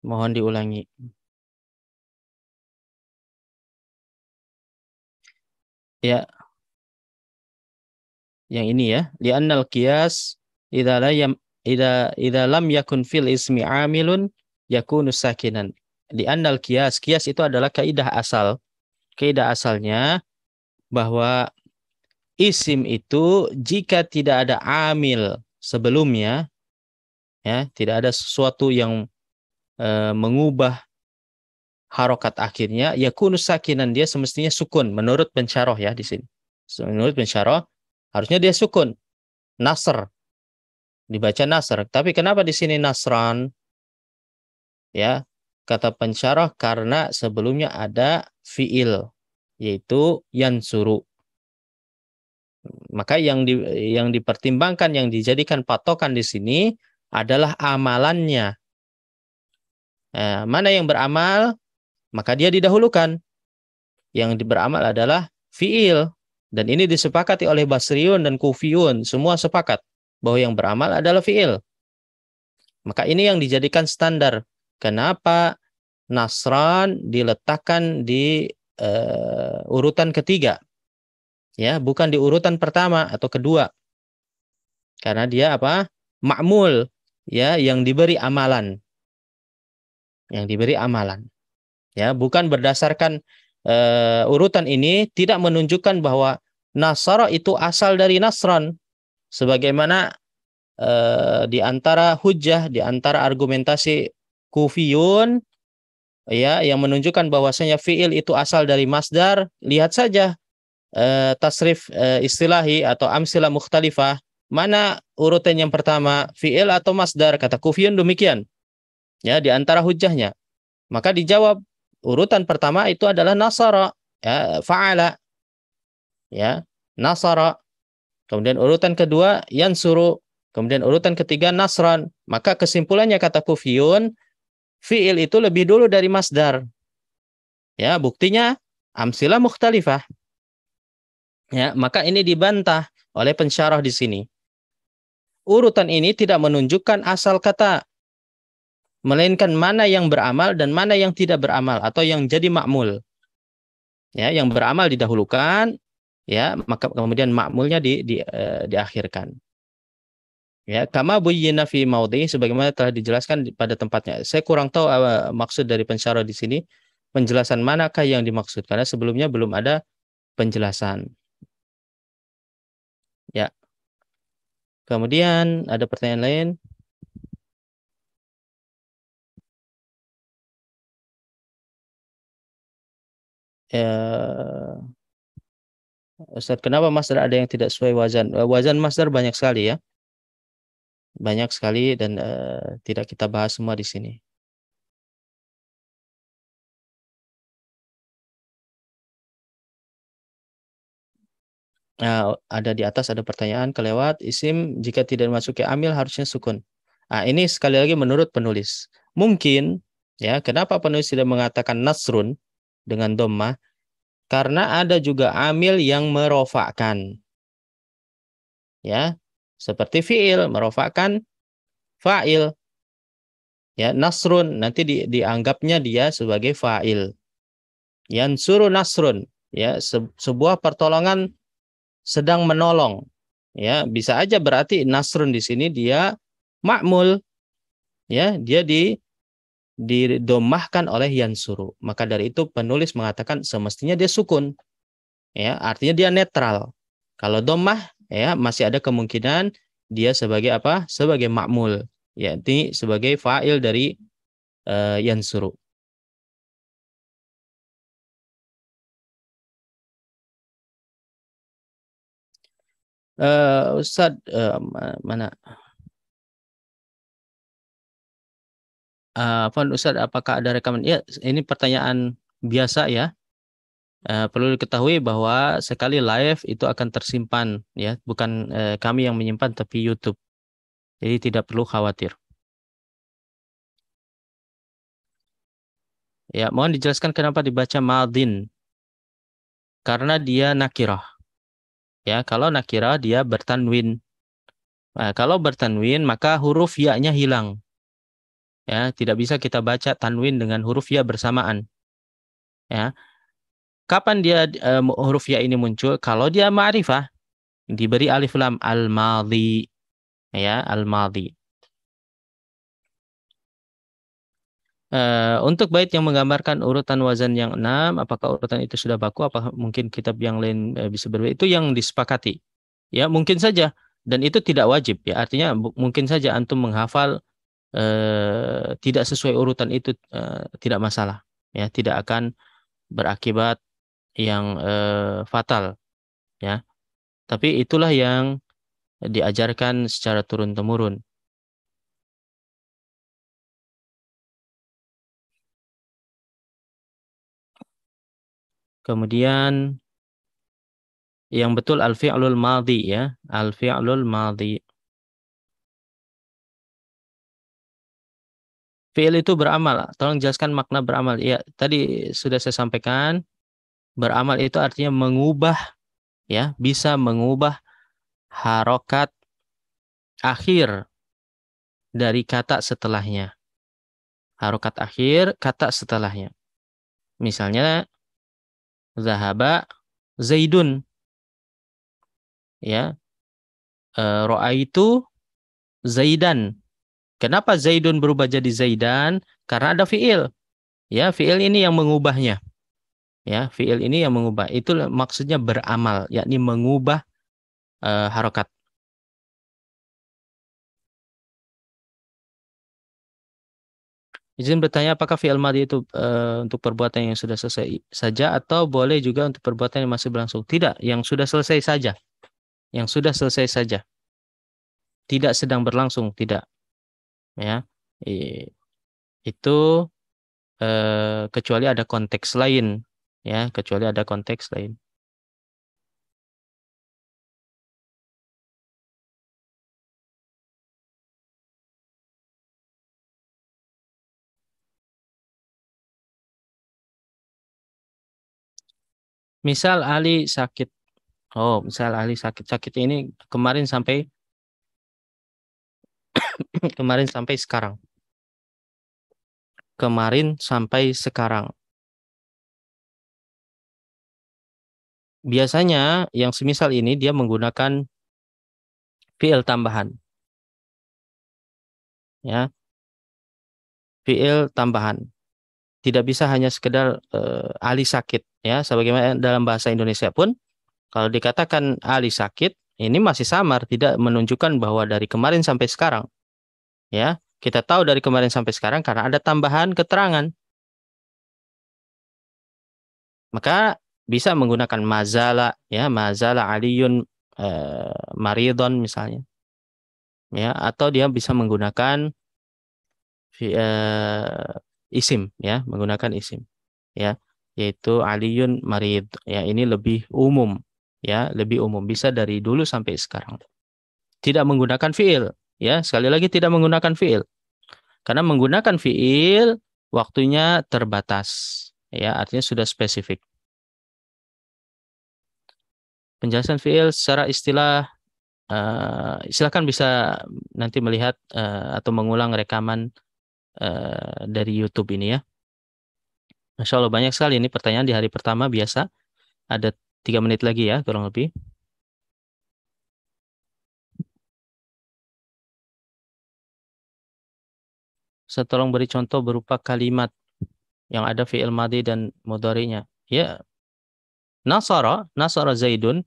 mohon diulangi ya yang ini ya di qiyas idza yang yam idza idza lam yakun fil ismi amilun yakunu sakinan li'annal qiyas kias itu adalah kaidah asal kaidah asalnya bahwa isim itu jika tidak ada amil sebelumnya ya tidak ada sesuatu yang e, mengubah harokat akhirnya ya kunus sakinan dia semestinya sukun menurut pencaroh ya di sini menurut pencaroh harusnya dia sukun nasr dibaca nasr tapi kenapa di sini nasran ya kata pencaroh karena sebelumnya ada fiil yaitu yansuru maka yang di, yang dipertimbangkan yang dijadikan patokan di sini adalah amalannya. Eh, mana yang beramal maka dia didahulukan. Yang beramal adalah fiil dan ini disepakati oleh Basriun dan Kufiun semua sepakat bahwa yang beramal adalah fiil. Maka ini yang dijadikan standar. Kenapa Nasran diletakkan di uh, urutan ketiga? ya bukan di urutan pertama atau kedua karena dia apa makmul ya yang diberi amalan yang diberi amalan ya bukan berdasarkan uh, urutan ini tidak menunjukkan bahwa nasara itu asal dari nasron sebagaimana uh, di antara hujah di antara argumentasi kufiyun ya yang menunjukkan bahwasanya fiil itu asal dari masdar lihat saja Eh, tasrif eh, istilahi atau amsilah mukhtalifah mana urutan yang pertama fiil atau masdar kata kufiyun demikian ya di antara hujahnya maka dijawab urutan pertama itu adalah nasara ya fa'ala ya nasara kemudian urutan kedua yang suruh kemudian urutan ketiga nasran maka kesimpulannya kata kufiyun fiil itu lebih dulu dari masdar ya buktinya amsilah mukhtalifah Ya, maka ini dibantah oleh pensyarah di sini. Urutan ini tidak menunjukkan asal kata melainkan mana yang beramal dan mana yang tidak beramal atau yang jadi makmul. Ya, yang beramal didahulukan, ya, maka kemudian makmulnya di, di, uh, diakhirkan. Ya, kama buyyina fi maudhi sebagaimana telah dijelaskan pada tempatnya. Saya kurang tahu uh, maksud dari pensyarah di sini penjelasan manakah yang dimaksud karena sebelumnya belum ada penjelasan. Ya. Kemudian ada pertanyaan lain? Eh, ya. Ustaz, kenapa masdar ada yang tidak sesuai wazan? Eh, wazan masdar banyak sekali ya. Banyak sekali dan eh, tidak kita bahas semua di sini. Nah, ada di atas ada pertanyaan kelewat isim jika tidak masuk ke amil harusnya sukun. Nah, ini sekali lagi menurut penulis. Mungkin ya, kenapa penulis tidak mengatakan nasrun dengan domah? Karena ada juga amil yang merofakkan. Ya, seperti fiil merofakkan fa'il. Ya, nasrun nanti di, dianggapnya dia sebagai fa'il. yang Yansuru nasrun, ya, se, sebuah pertolongan sedang menolong. Ya, bisa aja berarti nasrun di sini dia makmul. Ya, dia di didomahkan oleh yansuru. Maka dari itu penulis mengatakan semestinya dia sukun. Ya, artinya dia netral. Kalau domah ya masih ada kemungkinan dia sebagai apa? Sebagai makmul, Ya, sebagai fa'il dari uh, eh, yansuru. uh, Ustaz uh, mana uh, ah, Fon Ustaz apakah ada rekaman ya ini pertanyaan biasa ya uh, perlu diketahui bahwa sekali live itu akan tersimpan ya bukan uh, kami yang menyimpan tapi YouTube jadi tidak perlu khawatir ya mohon dijelaskan kenapa dibaca madin karena dia nakirah Ya, kalau nakira dia bertanwin. Nah, kalau bertanwin maka huruf ya-nya hilang. Ya, tidak bisa kita baca tanwin dengan huruf ya bersamaan. Ya. Kapan dia uh, huruf ya ini muncul? Kalau dia ma'rifah diberi alif lam al-madhi. Ya, al-madhi. Eh, untuk bait yang menggambarkan urutan wazan yang enam, apakah urutan itu sudah baku? Apa mungkin kitab yang lain uh, bisa berbeda? Itu yang disepakati. Ya mungkin saja dan itu tidak wajib ya. Artinya mungkin saja antum menghafal uh, tidak sesuai urutan itu uh, tidak masalah. Ya tidak akan berakibat yang uh, fatal. Ya, tapi itulah yang diajarkan secara turun temurun Kemudian yang betul al-fi'lul madhi ya, al-fi'lul madhi. Fi'il itu beramal. Tolong jelaskan makna beramal. Ya, tadi sudah saya sampaikan beramal itu artinya mengubah ya, bisa mengubah harokat akhir dari kata setelahnya. Harokat akhir kata setelahnya. Misalnya Zahaba Zaidun. Ya. E, itu Zaidan. Kenapa Zaidun berubah jadi Zaidan? Karena ada fiil. Ya, fiil ini yang mengubahnya. Ya, fiil ini yang mengubah. Itu maksudnya beramal, yakni mengubah e, harokat. Izin bertanya apakah fi'il madi itu uh, untuk perbuatan yang sudah selesai saja atau boleh juga untuk perbuatan yang masih berlangsung? Tidak, yang sudah selesai saja. Yang sudah selesai saja. Tidak sedang berlangsung, tidak. Ya. E, itu uh, kecuali ada konteks lain, ya, kecuali ada konteks lain. misal Ali sakit. Oh, misal Ali sakit. Sakit ini kemarin sampai (coughs) kemarin sampai sekarang. Kemarin sampai sekarang. Biasanya yang semisal ini dia menggunakan fiil tambahan. Ya. Fiil tambahan tidak bisa hanya sekedar uh, ahli sakit ya sebagaimana dalam bahasa Indonesia pun kalau dikatakan ahli sakit ini masih samar tidak menunjukkan bahwa dari kemarin sampai sekarang ya kita tahu dari kemarin sampai sekarang karena ada tambahan keterangan maka bisa menggunakan mazala ya mazala aliyun eh, maridon misalnya ya atau dia bisa menggunakan eh, isim ya, menggunakan isim ya, yaitu aliyun marid. Ya, ini lebih umum ya, lebih umum bisa dari dulu sampai sekarang. Tidak menggunakan fiil ya, sekali lagi tidak menggunakan fiil. Karena menggunakan fiil waktunya terbatas ya, artinya sudah spesifik. Penjelasan fiil secara istilah uh, eh, silahkan bisa nanti melihat uh, atau mengulang rekaman Eh, dari YouTube ini ya. Masya Allah banyak sekali ini pertanyaan di hari pertama biasa. Ada tiga menit lagi ya kurang lebih. Saya tolong beri contoh berupa kalimat yang ada fi'il madi dan mudarinya. Ya. Nasara, nasara Zaidun,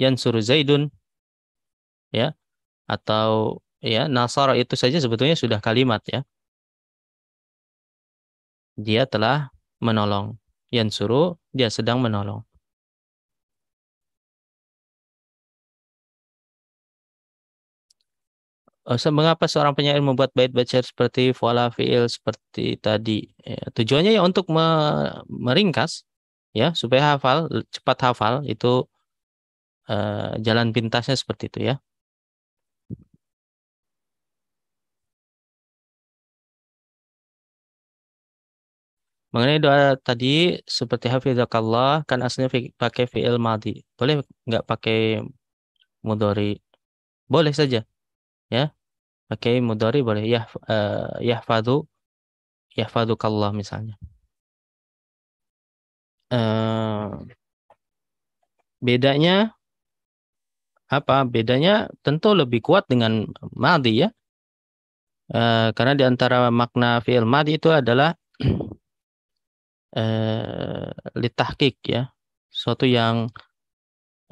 yang suruh Zaidun. Ya. Atau ya, nasara itu saja sebetulnya sudah kalimat ya dia telah menolong. Yang suruh dia sedang menolong. Eh, mengapa seorang penyair membuat bait-bait seperti Fuala Fi'il seperti tadi? Ya, tujuannya ya untuk me meringkas, ya supaya hafal, cepat hafal, itu uh, jalan pintasnya seperti itu ya. Mengenai doa tadi seperti hafizakallah kan aslinya fi, pakai fi'il madi Boleh nggak pakai mudori? Boleh saja. Ya. Pakai mudori boleh ya uh, eh, fadu kallah misalnya. Uh, bedanya apa? Bedanya tentu lebih kuat dengan madi ya. Uh, karena di antara makna fi'il madi itu adalah (clears throat) eh, litahkik ya, suatu yang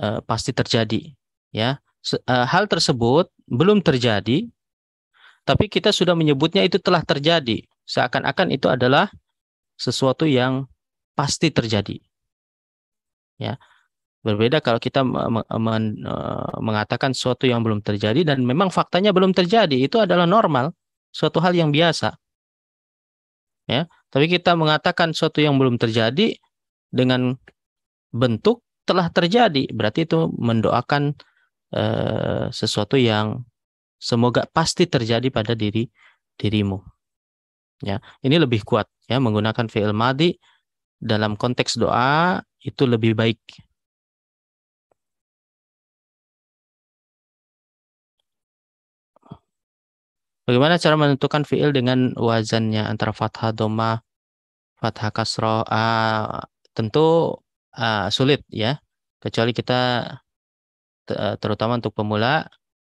eh, pasti terjadi ya. Se, eh, hal tersebut belum terjadi, tapi kita sudah menyebutnya itu telah terjadi. Seakan-akan itu adalah sesuatu yang pasti terjadi. Ya. Berbeda kalau kita eh, mengatakan sesuatu yang belum terjadi dan memang faktanya belum terjadi, itu adalah normal, suatu hal yang biasa ya tapi kita mengatakan sesuatu yang belum terjadi dengan bentuk telah terjadi berarti itu mendoakan eh, sesuatu yang semoga pasti terjadi pada diri dirimu ya ini lebih kuat ya menggunakan fi'il madi dalam konteks doa itu lebih baik Bagaimana cara menentukan fiil dengan wazannya antara fathah doma, fathah kasro? Uh, ah, tentu uh, sulit ya, kecuali kita ah, terutama untuk pemula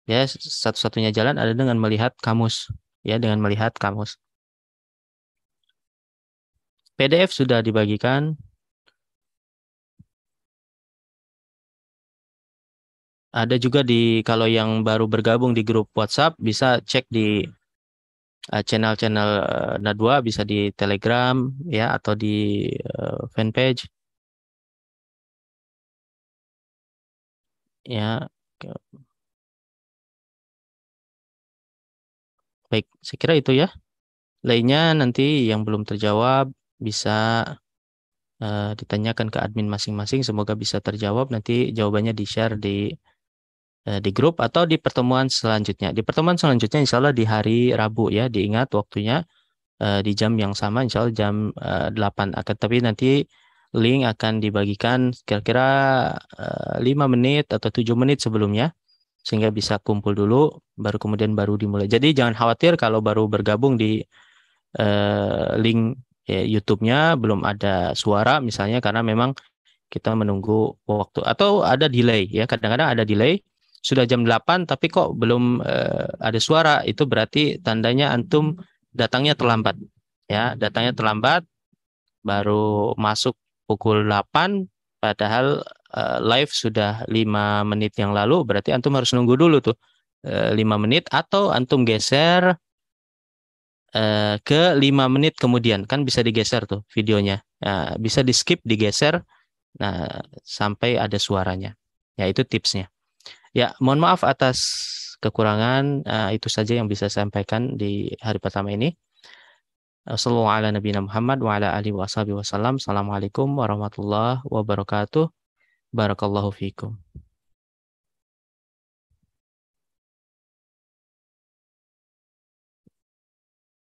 ya satu-satunya jalan ada dengan melihat kamus ya dengan melihat kamus. PDF sudah dibagikan Ada juga di kalau yang baru bergabung di grup WhatsApp bisa cek di eh, channel-channel uh, uh, Nadwa bisa di Telegram ya atau di uh, fanpage. Ya. Baik, saya kira itu ya. Lainnya nanti yang belum terjawab bisa uh, ditanyakan ke admin masing-masing. Semoga bisa terjawab. Nanti jawabannya di-share di, -share di Eh, di grup atau di pertemuan selanjutnya. Di pertemuan selanjutnya insya Allah di hari Rabu ya, diingat waktunya eh, di jam yang sama insya Allah jam 8. Eh, akan tapi nanti link akan dibagikan kira-kira 5 menit atau 7 menit sebelumnya sehingga bisa kumpul dulu baru kemudian baru dimulai. Jadi jangan khawatir kalau baru bergabung di link ya, YouTube-nya belum ada suara misalnya karena memang kita menunggu waktu atau ada delay ya kadang-kadang ada delay sudah jam 8 tapi kok belum uh, ada suara itu berarti tandanya antum datangnya terlambat ya datangnya terlambat baru masuk pukul 8 padahal uh, live sudah 5 menit yang lalu berarti antum harus nunggu dulu tuh eh, lima 5 menit atau antum geser ke lima menit kemudian kan bisa digeser tuh videonya nah, bisa di skip digeser nah sampai ada suaranya ya itu tipsnya Ya, mohon maaf atas kekurangan. Uh, itu saja yang bisa saya sampaikan di hari pertama ini. Eh, Assalamualaikum warahmatullahi wabarakatuh. Barakallahu fiikum.